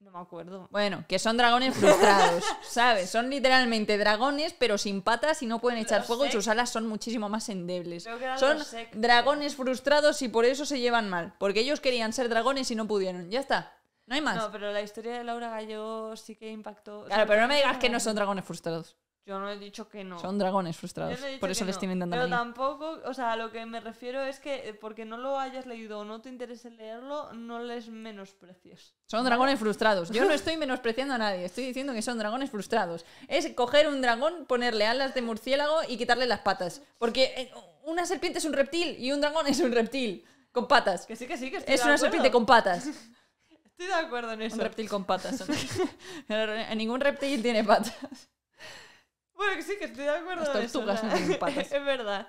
No me acuerdo. Bueno, que son dragones frustrados, ¿sabes? Son literalmente dragones, pero sin patas y no pueden echar fuego y sus alas son muchísimo más endebles. Son dragones frustrados y por eso se llevan mal. Porque ellos querían ser dragones y no pudieron. Ya está.
No hay más. No, pero la historia de Laura Gallo sí que impactó. Claro, pero no me digas que no son
dragones frustrados.
Yo no he dicho que no. Son dragones frustrados. por eso les no. tienen tanta Pero tampoco, o sea, lo que me refiero es que eh, porque no lo hayas leído o no te interese leerlo, no les menosprecies. Son dragones frustrados. Yo no
estoy menospreciando a nadie, estoy diciendo que son dragones frustrados. Es coger un dragón, ponerle alas de murciélago y quitarle las patas. Porque eh, una serpiente es un reptil y un dragón es un reptil. Con patas. Que sí, que sí, que Es una serpiente con patas. Estoy de acuerdo en eso. Un reptil con patas. Eh, ningún reptil tiene patas.
Bueno, que sí, que estoy de acuerdo. Las eso, es verdad.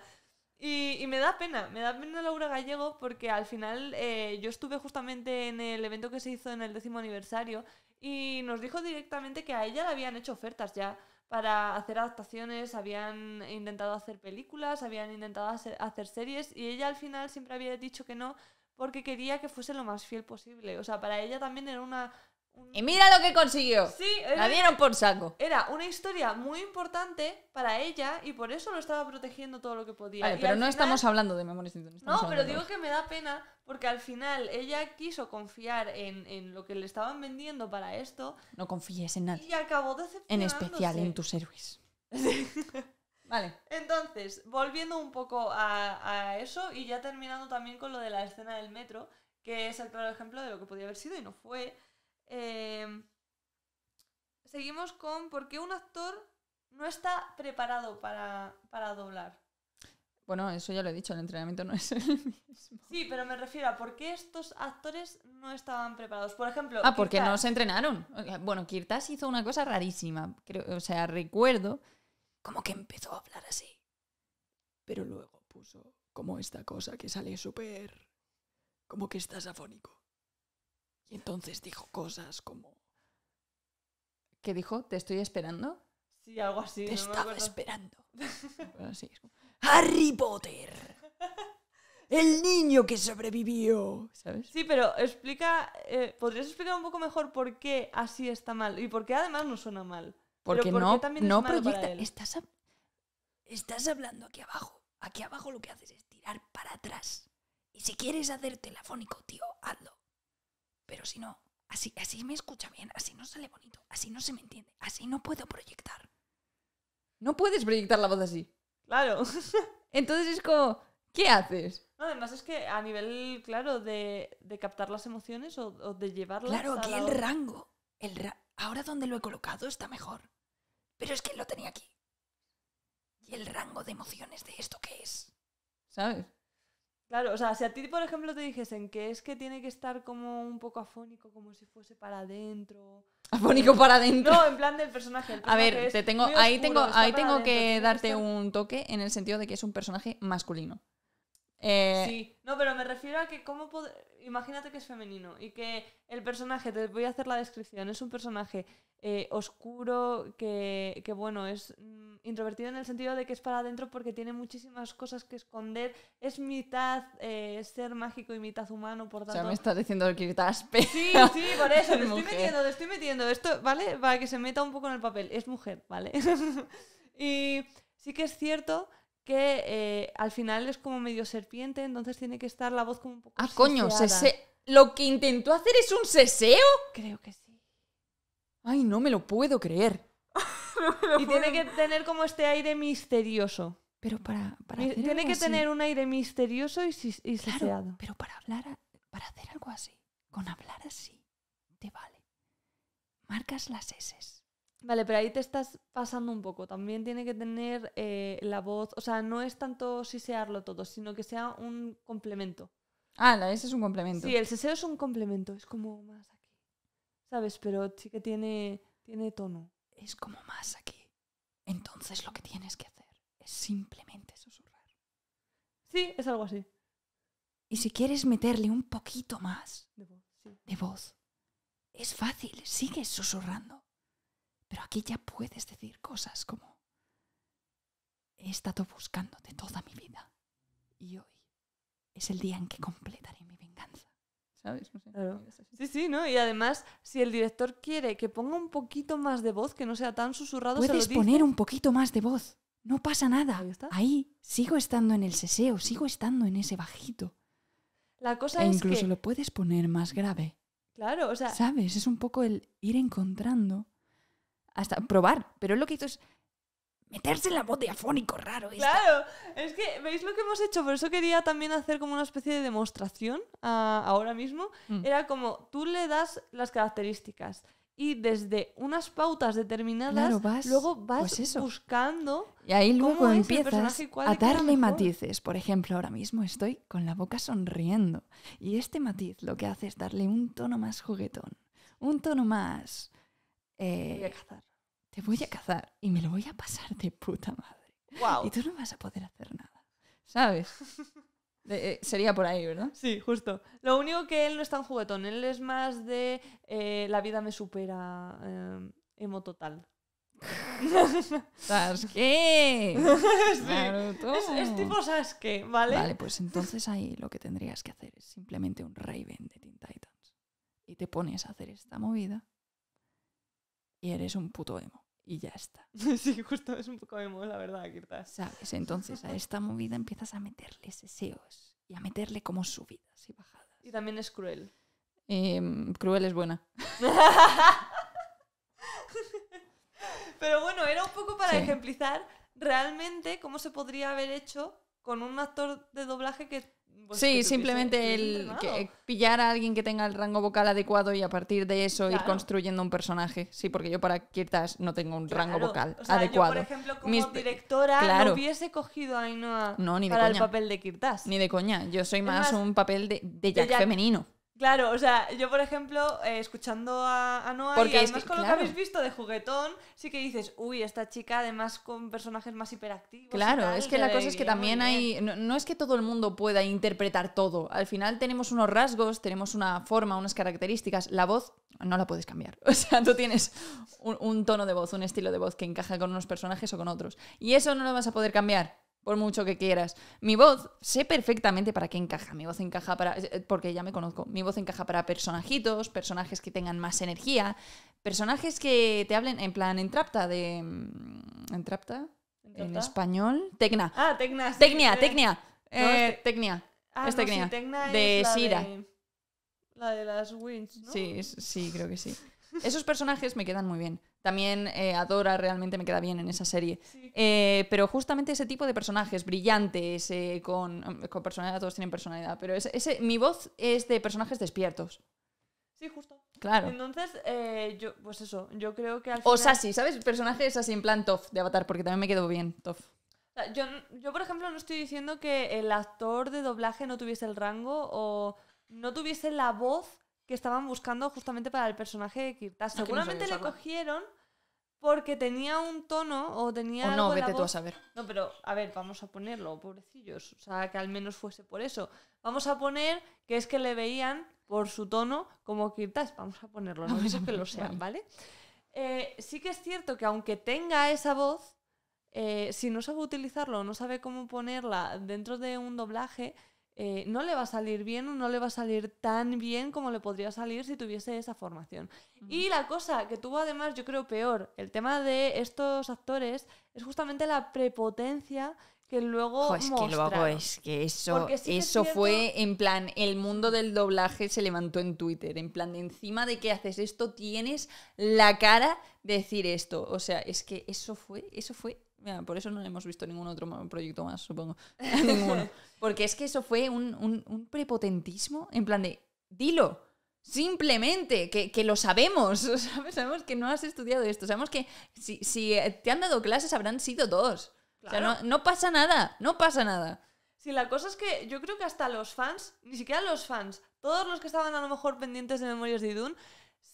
Y, y, me da pena, me da pena Laura Gallego porque al final eh, yo estuve justamente en el evento que se hizo en el décimo aniversario y nos dijo directamente que a ella le habían hecho ofertas ya para hacer adaptaciones, habían intentado hacer películas, habían intentado hacer series y ella al final siempre había dicho que no porque quería que fuese lo más fiel posible. O sea, para ella también era una
y mira lo que consiguió. Sí, la dieron por saco.
Era una historia muy importante para ella y por eso lo estaba protegiendo todo lo que podía. Vale, pero no estamos
hablando de Memorias No, pero digo
que me da pena porque al final ella quiso confiar en, lo que le estaban vendiendo para esto.
No confíes en nadie.
Y acabó aceptar En especial en
tus héroes. vale.
Entonces, volviendo un poco a, a eso y ya terminando también con lo de la escena del metro, que es el claro ejemplo de lo que
podía haber sido y no
fue. Eh, seguimos con por qué un actor no está preparado para, doblar.
Bueno, eso ya lo he dicho, el entrenamiento no es el mismo.
Sí, pero me refiero a por qué estos actores no estaban preparados. Por ejemplo. Ah, porque no se
entrenaron. Bueno, Kirtas hizo una cosa rarísima. Creo, o sea, recuerdo como que empezó a hablar así. Pero luego puso como esta cosa que sale súper. como que estás afónico entonces dijo cosas como... ¿Qué dijo? ¿Te estoy esperando?
Sí, algo así. Te estaba esperando.
Harry Potter. El niño que sobrevivió. ¿Sabes?
Sí, pero explica. Eh, ¿Podrías explicar un poco mejor por qué así está mal? Y por qué además no suena mal. Porque no, también no es proyecta. Estás,
estás hablando aquí abajo. Aquí abajo lo que haces es tirar para atrás. Y si quieres hacer telefónico, tío, hazlo. Pero si no, así, así me escucha bien, así no sale bonito, así no se me entiende, así no puedo proyectar. No puedes proyectar la voz así. Claro. Entonces es como, ¿qué haces?
además es que a nivel, claro, de, captar las emociones o, de llevarlas. Claro, el
rango. El Ahora donde lo he colocado está mejor. Pero es que lo tenía aquí. Y el rango de emociones de esto qué es.
¿Sabes? Claro, o sea, si a ti, por ejemplo, te dijesen que es que tiene que estar como un poco afónico, como si fuese para adentro. Afónico para adentro. No, en plan del personaje. a ver, te tengo, ahí tengo, ahí tengo que darte
un toque en el sentido de que es un personaje masculino. Eh, sí,
no, pero me refiero a que cómo imagínate que es femenino y que el personaje, te voy a hacer la descripción, es un personaje eh, oscuro que, que, bueno, es introvertido en el sentido de que es para adentro porque tiene muchísimas cosas que esconder. Es mitad eh, ser mágico y mitad humano, por tanto. O sea, me
estás diciendo que estás Sí, sí, por eso. estoy metiendo,
estoy metiendo. Esto, ¿vale? Para que se meta un poco en el papel. Es mujer, ¿vale? y sí que es cierto que eh, al final es como medio serpiente, entonces tiene que estar la voz como un poco. Ah, coño, ¿Lo que intentó hacer
es un seseo? Creo que sí. Ay, no me lo puedo creer.
y tiene que tener como este aire misterioso. Pero para, Tiene que tener un aire misterioso y, siseado. Pero para hablar, para hacer algo así, con
hablar así, te vale. Marcas las S. Vale, pero ahí te
estás pasando un poco. También tiene que tener eh, la voz. O sea, no es tanto sisearlo todo, sino que sea un complemento.
Ah, la S es un complemento. Sí, el siseo
es un complemento. Es como más aquí. ¿Sabes? Pero sí que tiene, tiene tono es como más
aquí. Entonces lo que tienes que hacer es simplemente susurrar. Sí, es algo así. Y si quieres meterle un poquito más de voz, es fácil, sigues susurrando. Pero aquí ya puedes decir cosas como, he estado buscándote toda mi vida y hoy es el día en que completaré mi venganza. ¿Sabes?
Sí, sí, ¿no? Y además, si el director quiere que ponga un poquito más de voz, que no sea tan susurrado, puedes poner
un poquito más de voz. No pasa nada. Ahí, sigo estando en el seseo, sigo estando en ese bajito.
La cosa e incluso lo
puedes poner más grave. Claro, o sea, sabes, es un poco el ir encontrando hasta probar, pero lo que hizo es meterse en la voz de afónico raro. Claro, es que veis lo que hemos
hecho, por eso quería también hacer como una especie de demostración ah, ahora mismo. Mm. Era como tú le das las características y desde unas pautas determinadas luego vas pues buscando
y ahí luego empiezas a darle matices por ejemplo ahora mismo estoy con la boca sonriendo y este matiz lo que hace es darle un tono más juguetón un tono más eh, te voy a cazar y me lo voy a pasar de puta madre. Y tú no vas a poder hacer nada, ¿sabes? Eh, sería por ahí, ¿verdad? Sí, justo.
Lo único que él no es tan juguetón, él es más de eh, la vida me supera eh, emo total.
Sasuke. qué? Es, es, tipo Sasuke, ¿vale? Vale, pues entonces ahí lo que tendrías que hacer es simplemente un Raven de Teen Titans. Y te pones a hacer esta movida y eres un puto emo. Y ya está.
Sí, justo es un poco emo, la verdad, quizás. ¿Sabes?
Entonces a esta movida empiezas a meterle deseos y a meterle como subidas y bajadas.
Y también es cruel.
Em, cruel es buena.
Pero bueno, era un poco para ejemplizar realmente cómo se podría haber hecho con un actor de doblaje que pues sí, simplemente el
pillar a alguien que tenga el rango vocal adecuado y a partir de eso ir construyendo un personaje. Sí, porque yo para Kirtas no tengo un rango vocal adecuado. Yo, por
ejemplo, como directora no hubiese cogido a Ainhoa no, ni para el papel
de Kirtas. Ni de coña. Yo soy más, un papel de, de Jack. femenino.
Claro, o sea, yo por ejemplo, eh, escuchando a, a Noah Porque y además con lo que habéis visto de juguetón, sí que dices, uy, esta chica además con personajes más hiperactivos.
Claro, es que la cosa es que también hay. No, es que todo el mundo pueda interpretar todo. Al final tenemos unos rasgos, tenemos una forma, unas características. La voz no la puedes cambiar. O sea, tú tienes un tono de voz, un estilo de voz que encaja con unos personajes o con otros. Y eso no lo vas a poder cambiar por mucho que quieras. Mi voz, sé perfectamente para qué encaja. Mi voz encaja para. Eh, porque ya me conozco. Mi voz encaja para personajitos, personajes que tengan más energía, personajes que te hablen en plan entrapta de. ¿Entrapta? Mm, en español. Tecna. Ah, Tecna. tecnia, tecnia. Tecnia. tecnia. de Sira.
La de las Wings
Sí, sí, creo que sí. Esos personajes me quedan muy bien. También eh, Adora realmente me queda bien en esa serie. Eh, pero justamente ese tipo de personajes brillantes, eh, con, personalidad, todos tienen personalidad, pero ese, mi voz es de personajes despiertos. Sí, justo. Claro.
Entonces, yo, pues eso, yo creo que al final... O Sassy, ¿sabes?
Personajes así en plan Toff de Avatar, porque también me quedo bien Toff.
Yo, yo, por ejemplo, no estoy diciendo que el actor de doblaje no tuviese el rango o no tuviese la voz que estaban buscando justamente para el personaje de Kirtas. Ah, Seguramente le cogieron porque tenía un tono o tenía. no, vete tú a saber. No, pero a ver, vamos a ponerlo, pobrecillos. O sea, que al menos fuese por eso. Vamos a poner que es que le veían por su tono como Kirtas. Vamos a ponerlo, no ah, es que lo sean, ¿vale? Eh, sí que es cierto que aunque tenga esa voz, eh, si no sabe utilizarlo, no sabe cómo ponerla dentro de un doblaje, eh, no le va a salir bien o no le va a salir tan bien como le podría salir si tuviese esa formación. Y la cosa que tuvo además, yo creo, peor, el tema de estos actores, es justamente la prepotencia que luego jo, es que eso eso fue
en plan el mundo del doblaje se levantó en Twitter en plan de encima de que haces esto tienes la cara de decir esto o sea es que eso fue eso fue por eso no hemos visto ningún otro proyecto más supongo ninguno porque es que eso fue un, un, prepotentismo, en plan de, dilo, simplemente, que, que lo sabemos, sabemos que no has estudiado esto, sabemos que si, si te han dado clases habrán sido dos. no, no pasa nada, no pasa nada.
si la cosa es que yo creo que hasta los fans, ni siquiera los fans, todos los que estaban a lo mejor pendientes de Memorias de Idun,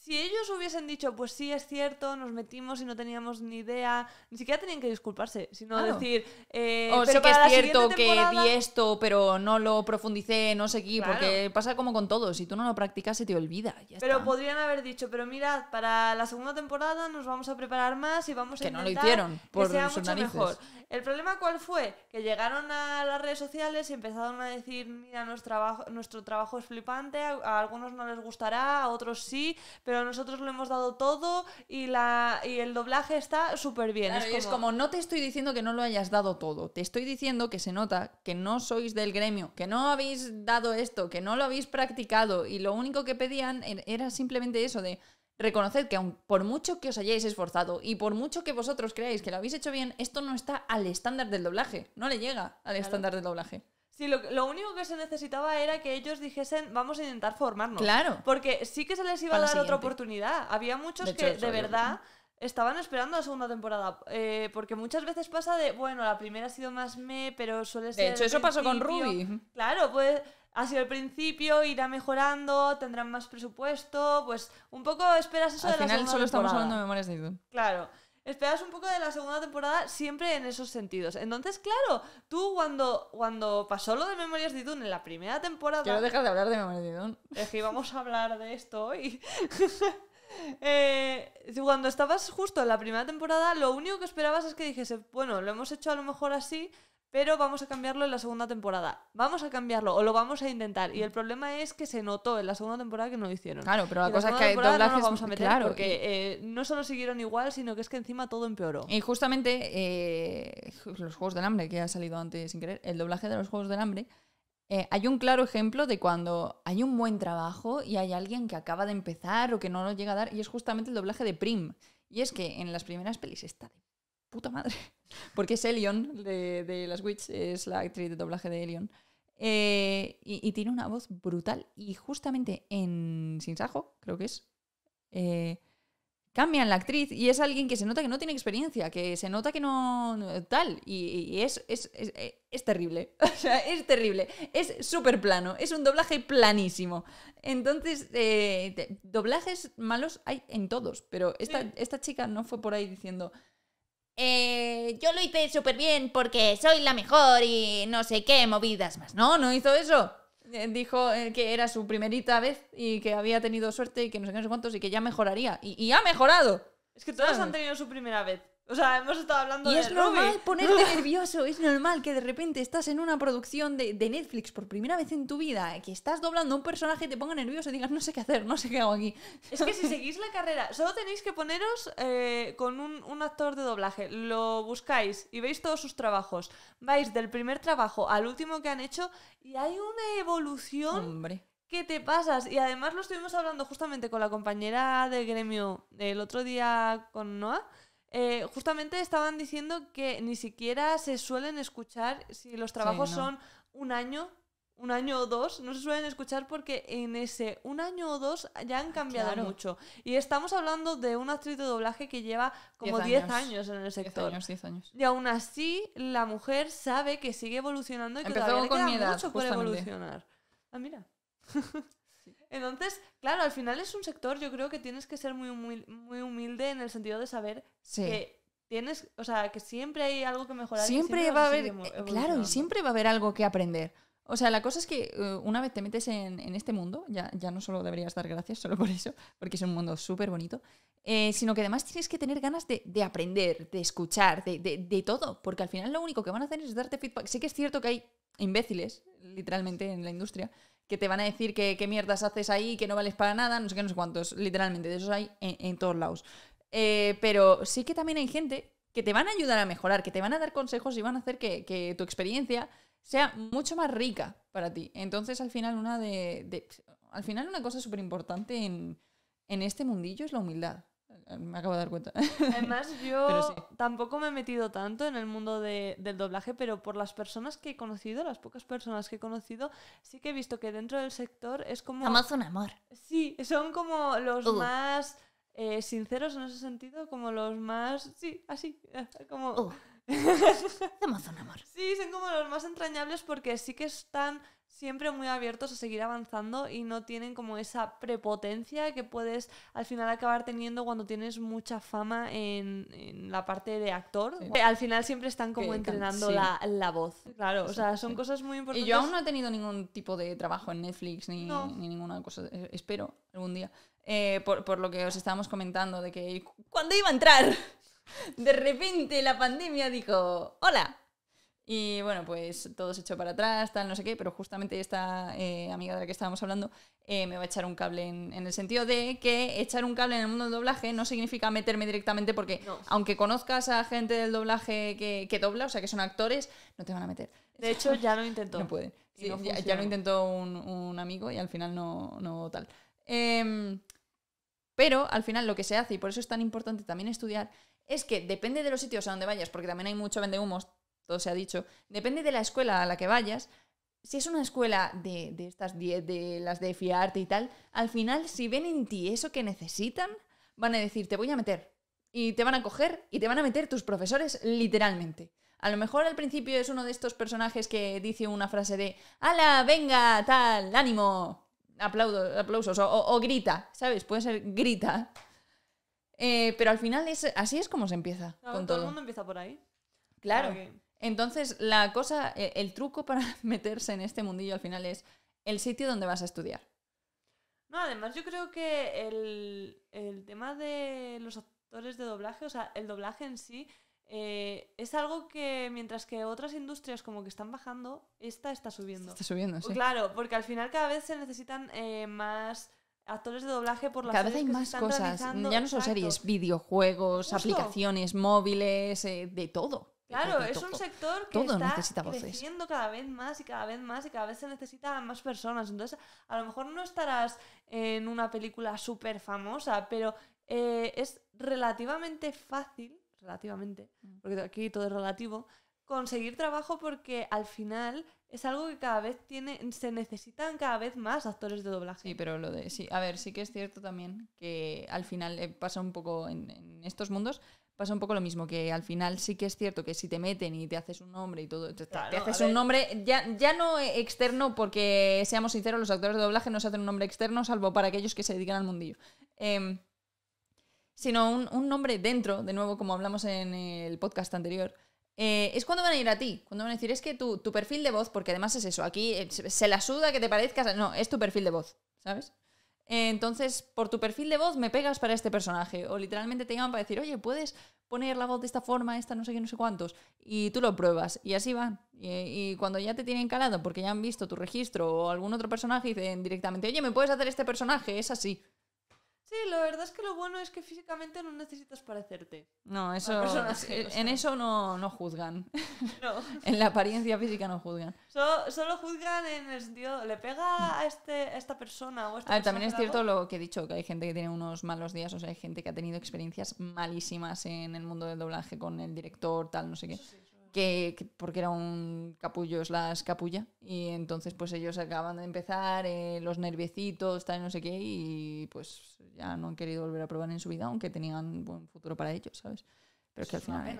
si ellos hubiesen dicho, pues sí, es cierto, nos metimos y no teníamos ni idea,
ni siquiera tenían que disculparse, sino decir,
eh, o oh, pero que es cierto que di
esto, pero no lo profundicé, no sé qué, porque pasa como con todo, si tú no lo practicas se te olvida.
pero podrían haber dicho, pero mirad, para la segunda temporada nos vamos a preparar más y vamos a que no lo hicieron, por que sea mucho mejor. El problema cuál fue, que llegaron a las redes sociales y empezaron a decir, mira, nuestro trabajo, nuestro trabajo es flipante, a algunos no les gustará, a otros sí, pero nosotros lo hemos dado todo y, la, el
doblaje está súper bien. es, como... no te estoy diciendo que no lo hayas dado todo, te estoy diciendo que se nota que no sois del gremio, que no habéis dado esto, que no lo habéis practicado y lo único que pedían er, era simplemente eso de... reconocer que por mucho que os hayáis esforzado y por mucho que vosotros creáis que lo habéis hecho bien, esto no está al estándar del doblaje, no le llega al estándar del doblaje.
Sí, lo, lo, único que se necesitaba era que ellos dijesen, vamos a intentar formarnos. Claro. Porque sí que se les iba a dar otra oportunidad. Había muchos que de verdad estaban esperando la segunda temporada. Eh, porque muchas veces pasa de, bueno, la primera ha sido más me, pero suele ser. De hecho, eso pasó con Ruby. Claro, pues ha sido el principio, irá mejorando, tendrán más presupuesto. Pues un poco esperas eso de la segunda solo estamos hablando de memorias de Claro esperas un poco de la segunda temporada siempre en esos sentidos. Entonces, claro, tú cuando, cuando pasó lo de Memorias de Dune en la primera temporada... Quiero dejar de
hablar de Memorias de Dune.
Es que íbamos a hablar de esto hoy. Eh, cuando estabas justo en la primera temporada, lo único que esperabas es que dijese, bueno, lo hemos hecho a lo mejor así, pero vamos a cambiarlo en la segunda temporada. Vamos a cambiarlo o lo vamos a intentar. Y el problema es que se notó en la segunda temporada que no lo hicieron. Claro, pero la, cosa es que hay doblajes. No vamos a meter porque eh, no solo siguieron igual, sino que es que encima todo empeoró. Y
justamente eh, los Juegos del Hambre, que ha salido antes sin querer, el doblaje de los Juegos del Hambre. Eh, hay un claro ejemplo de cuando hay un buen trabajo y hay alguien que acaba de empezar o que no lo llega a dar, y es justamente el doblaje de Prim. Y es que en las primeras pelis está puta madre. Porque es Elion de, de Las Witch, es la actriz de doblaje de Elion. Eh, y, tiene una voz brutal. Y justamente en Sinsajo, creo que es, eh, cambian la actriz y es alguien que se nota que no tiene experiencia, que se nota que no. tal. Y, eh, es, terrible. O sea, es terrible. Es súper plano. Es un doblaje planísimo. Entonces, doblajes malos hay en todos. Pero esta, esta chica no fue por ahí diciendo. Eh, yo lo hice súper bien porque soy la mejor y no sé qué movidas más. No, no hizo eso. Eh, dijo eh, que era su primerita vez y que había tenido suerte y que no sé qué, cuántos y que ya mejoraría. Y, ha mejorado.
Es que todas han tenido su primera vez. O sea, hemos estado hablando y es normal ponerte
nervioso, es normal que de repente estás en una producción de, Netflix por primera vez en tu vida, que estás doblando un personaje, y te ponga nervioso y digas, no sé qué hacer, no sé qué
hago aquí. Es que si seguís la carrera, solo tenéis que poneros eh, con un, un, actor de doblaje, lo buscáis y veis todos sus trabajos. Vais del primer trabajo al último que han hecho y hay una evolución. Hombre. ¿Qué te pasas? Y además lo estuvimos hablando justamente con la compañera del gremio el otro día con Noah eh, justamente estaban diciendo que ni siquiera se suelen escuchar, si los trabajos son un año, un año o dos, no se suelen escuchar porque en ese un año o dos ya han ah, cambiado mucho. Y estamos hablando de un actriz de doblaje que lleva como 10 años. en el
sector. 10 años.
Y aún así, la mujer sabe que sigue evolucionando y que todavía con le queda mucho por evolucionar. Ah, mira. Entonces, claro, al final es un sector, yo creo que tienes que ser muy, muy muy humilde en el sentido de saber que tienes, o sea, que siempre hay algo que mejorar. Siempre, va a haber, eh, claro, y
siempre va a haber algo que aprender. O sea, la cosa es que eh, una vez te metes en, este mundo, ya, ya no solo deberías dar gracias solo por eso, porque es un mundo súper bonito, eh, sino que además tienes que tener ganas de, de aprender, de escuchar, de, de, de, todo, porque al final lo único que van a hacer es darte feedback. Sé que es cierto que hay imbéciles, literalmente, en la industria, que te van a decir que qué mierdas haces ahí, que no vales para nada, no sé qué, no sé cuántos, literalmente, de esos hay en, todos lados. Eh, pero sí que también hay gente que te van a ayudar a mejorar, que te van a dar consejos y van a hacer que, tu experiencia sea mucho más rica para ti. Entonces, al final, una de. al final, una cosa súper importante en este mundillo es la humildad me acabo de dar cuenta.
Además, yo tampoco me he metido tanto en el mundo del doblaje, pero por las personas que he conocido, las pocas personas que he conocido, sí que he visto que dentro del sector es como... Amazon amor. Sí, son como los más eh, sinceros en ese sentido, como los más... Sí, así, como... Oh. Amazon amor. Sí, son como los más entrañables porque sí que están siempre muy abiertos a seguir avanzando y no tienen como esa prepotencia que puedes al final acabar teniendo cuando tienes mucha fama en, la parte de actor. Al final siempre están como entrenando la, voz. Claro, o sea, son cosas muy importantes. Y yo aún no
he tenido ningún tipo de trabajo en Netflix ni, ninguna cosa. Eh, espero algún día. Eh, por, por lo que os estábamos comentando de que cuando iba a entrar, de repente la pandemia dijo, hola, y bueno, pues todo se echó para atrás, tal, no sé qué, pero justamente esta eh, amiga de la que estábamos hablando eh, me va a echar un cable en, el sentido de que echar un cable en el mundo del doblaje no significa meterme directamente porque aunque conozcas a gente del doblaje que, dobla, o sea que son actores, no te van a meter. De hecho, ya lo intentó. no ya, lo intentó un, amigo y al final no, no tal. Em, pero al final lo que se hace, y por eso es tan importante también estudiar, es que depende de los sitios a donde vayas, porque también hay mucho humos todo se ha dicho, depende de la escuela a la que vayas. Si es una escuela de, estas 10, de las de fiarte y tal, al final, si ven en ti eso que necesitan, van a decir, te voy a meter. Y te van a coger y te van a meter tus profesores literalmente. A lo mejor al principio es uno de estos personajes que dice una frase de ¡Hala, venga, tal, ánimo! Aplaudo, aplausos, o, grita, ¿sabes? Puede ser grita. Eh, pero al final es, así es como se empieza. con todo, el mundo empieza por ahí. Claro. Entonces, la cosa, e, el truco para meterse en este mundillo al final es el sitio donde vas a estudiar.
No, además yo creo que el, tema de los actores de doblaje, o sea, el doblaje en sí, eh, es algo que mientras que otras industrias como que están bajando, esta está subiendo. Está subiendo, sí. Claro, porque al final cada vez se necesitan eh, más actores de doblaje por las cada vez hay más cosas, ya no son series,
videojuegos, aplicaciones móviles, eh, de todo. Claro, es un
sector que está creciendo cada vez más y cada vez más y cada vez se necesitan más personas. Entonces, a lo mejor no estarás en una película súper famosa, pero eh, es relativamente fácil, relativamente, mm. porque aquí todo es relativo, conseguir trabajo porque al final es algo que
cada vez tiene, se necesitan cada vez más actores de doblaje. Sí, pero lo de, sí, a ver, sí que es cierto también que al final eh, pasa un poco en estos mundos, pasa un poco lo mismo, que al final sí que es cierto que si te meten y te haces un nombre y todo, te, haces un nombre ya, ya no externo, porque seamos sinceros, los actores de doblaje no se hacen un nombre externo, salvo para aquellos que se dedican al mundillo. Em, sino un, nombre dentro, de nuevo, como hablamos en el podcast anterior. Eh, es cuando van a ir a ti, cuando van a decir, es que tu, tu perfil de voz, porque además es eso, aquí eh, se la suda que te parezcas, no, es tu perfil de voz, ¿sabes? Entonces, por tu perfil de voz me pegas para este personaje. O literalmente te llaman para decir, oye, puedes poner la voz de esta forma, esta no sé qué, no sé cuántos. Y tú lo pruebas. Y así van. Y, y cuando ya te tienen calado porque ya han visto tu registro o algún otro personaje, dicen directamente, oye, ¿me puedes hacer este personaje? Es así.
Sí, la verdad es que lo bueno es que físicamente no necesitas parecerte.
No, eso. Eh, en eso no, no juzgan. en la apariencia física no juzgan.
Solo, juzgan en el sentido, ¿le pega a, este, esta persona o a esta a ver, También es cierto lo
que he dicho, que hay gente que tiene unos malos días, o sea, hay gente que ha tenido experiencias malísimas en el mundo del doblaje con el director, tal, no sé qué que, porque era un capullo la capulla. Y entonces, pues ellos acaban de empezar, eh, los nerviecitos, tal, no sé qué, y pues ya no han querido volver a probar en su vida, aunque tenían buen futuro para ellos, ¿sabes? Pero es que al final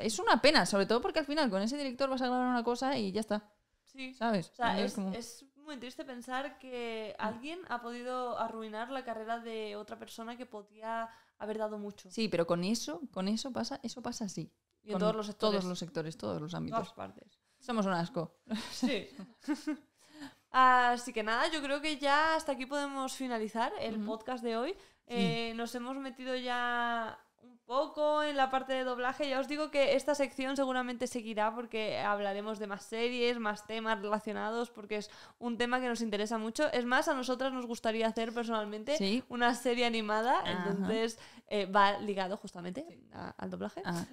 es, una pena, sobre todo porque al final con ese director vas a grabar una cosa y ya está. Sí. ¿Sabes? O sea, es,
es, muy triste pensar que alguien ha podido arruinar la carrera de otra persona que podía haber dado mucho. Sí,
pero con eso, con eso pasa, eso pasa así. Y en todos los sectores. Todos los sectores, todos los ámbitos. partes. Somos un asco. Sí.
Así que nada, yo creo que ya hasta aquí podemos finalizar el podcast de hoy. Eh, nos hemos metido ya poco en la parte de doblaje. Ya os digo que esta sección seguramente seguirá porque hablaremos de más series, más temas relacionados, porque es un tema que nos interesa mucho. Es más, a nosotras nos gustaría hacer personalmente una serie animada, entonces eh, va ligado justamente al doblaje. Ah.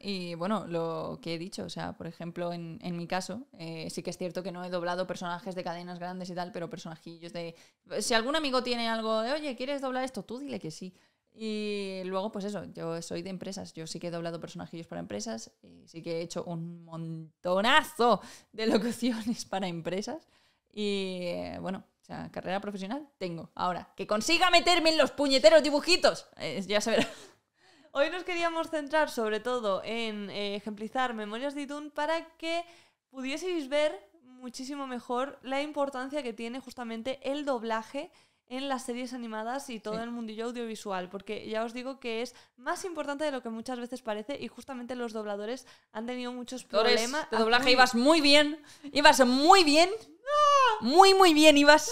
Y bueno, lo que he dicho, o sea, por ejemplo, en, en mi caso, eh, sí que es cierto que no he doblado personajes de cadenas grandes y tal, pero personajillos de... Si algún amigo tiene algo de, oye, ¿quieres doblar esto? Tú dile que sí. Y luego, pues eso, yo soy de empresas, yo sí que he doblado personajillos para empresas sí que he hecho un montonazo de locuciones para empresas. Y eh, bueno, o sea, carrera profesional tengo. Ahora, que consiga meterme en los puñeteros dibujitos, ya se verá. Hoy nos queríamos centrar sobre todo
en eh, ejemplizar Memorias de Itun para que pudieseis ver muchísimo mejor la importancia que tiene justamente el doblaje en las series animadas y todo el mundillo audiovisual, porque ya os digo que es más importante de lo que muchas veces parece y justamente los dobladores han tenido muchos problemas. De ah, doblaje ibas muy
bien, ibas muy bien,
muy muy bien ibas.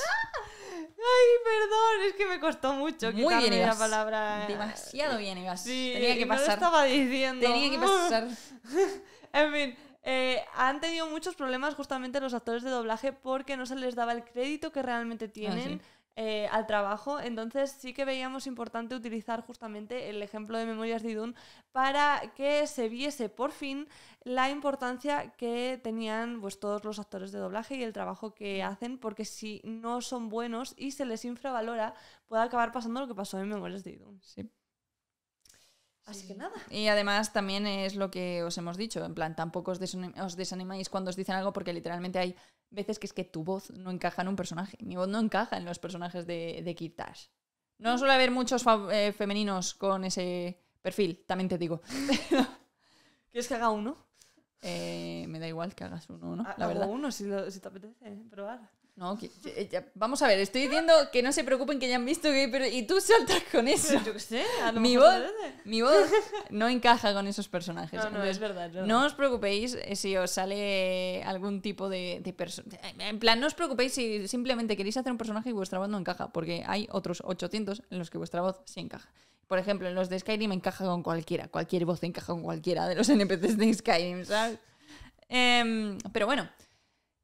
Ay, perdón, es que me costó mucho. Muy bien ibas. La palabra.
Demasiado bien ibas. Tenía que pasar. No estaba diciendo. Tenía que pasar.
en fin. Eh, han tenido muchos problemas justamente los actores de doblaje porque no se les daba el crédito que realmente ah, tienen. Eh, al trabajo. Entonces sí que veíamos importante utilizar justamente el ejemplo de Memorias de Idun para que se viese por fin la importancia que tenían pues, todos los actores de doblaje y el trabajo que hacen, porque si no son buenos y se les infravalora, puede acabar pasando lo
que pasó en Memorias de Idun. Sí. Así que nada. Y además también es lo que os hemos dicho, en plan, tampoco os desanimáis cuando os dicen algo porque literalmente hay veces que es que tu voz no encaja en un personaje. Mi voz no encaja en los personajes de, de No mm. suele haber muchos eh, femeninos con ese perfil, también te digo. ¿Quieres que haga uno? Eh, me da igual que hagas uno, ¿no? La uno si, si te apetece
eh, probar.
No, eh, vamos a ver, estoy diciendo que no se preocupen que ya han visto que... y tú saltas con eso. mi, voz, mi voz no encaja con esos personajes. No, es verdad. No. os preocupéis eh, si os sale algún tipo de, eh, En plan, no os preocupéis si simplemente queréis hacer un personaje y vuestra voz no encaja, porque hay otros 800 en los que vuestra voz sí encaja. Por ejemplo, en los de Skyrim encaja con cualquiera. Cualquier voz encaja con cualquiera de los NPCs de Skyrim, ¿sabes? Em, pero bueno...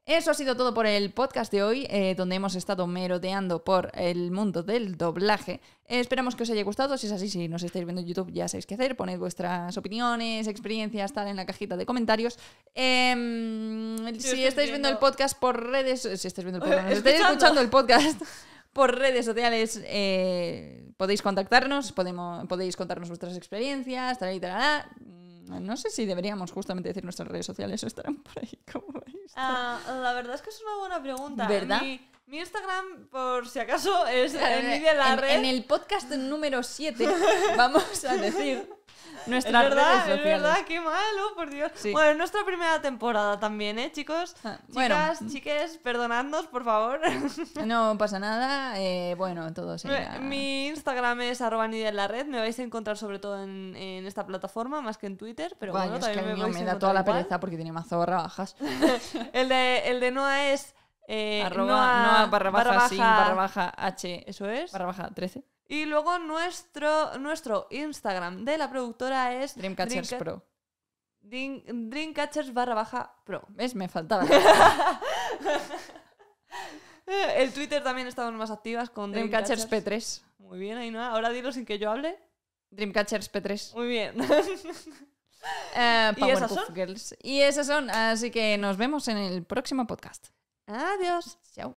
Eso ha sido todo por el podcast de hoy, eh, donde hemos estado merodeando por el mundo del doblaje. Eh, esperamos que os haya gustado. Si es así, si nos estáis viendo en YouTube, ya sabéis qué hacer. Poned vuestras opiniones, experiencias, tal, en la cajita de comentarios. Em, si estáis viendo. el podcast por redes, si estáis viendo el podcast, el podcast por redes sociales eh, podéis contactarnos, podéis contarnos vuestras experiencias, tal y tal. tal no sé si deberíamos justamente decir nuestras redes sociales o estarán por ahí,
como veis. Ah, la verdad es que es una buena pregunta. ¿Verdad? Mi Instagram, por si acaso, es NidiaLared. la en, En el
podcast número 7 vamos a decir nuestra verdad, Es verdad,
qué malo, oh, por Dios. Bueno, nuestra primera temporada también, ¿eh, chicos? Ah, Chicas,
chiques, perdonadnos, por favor. No pasa nada. Eh, bueno, todo sería... Mi
Instagram es arroba ni la red. Me vais a encontrar sobre todo en, esta plataforma, más que en Twitter. Pero bueno, también me, da toda la pereza
porque tiene mazorra bajas.
el, de, el de Noah es eh, Arroba, noa, barra, baja, sin barra
baja H. Eso es. Barra baja 13.
Y luego nuestro, nuestro Instagram de la productora es Dreamcatchers Pro. Dreamcatchers barra baja Pro. ¿Ves? Me faltaba. El Twitter también estamos más activas con Dreamcatchers,
P3. Muy
bien, Ahora dilo sin que yo hable.
Dreamcatchers P3. Muy bien. Eh, esas son? Y esas son. Así que nos vemos en el próximo podcast. Adiós. Chao.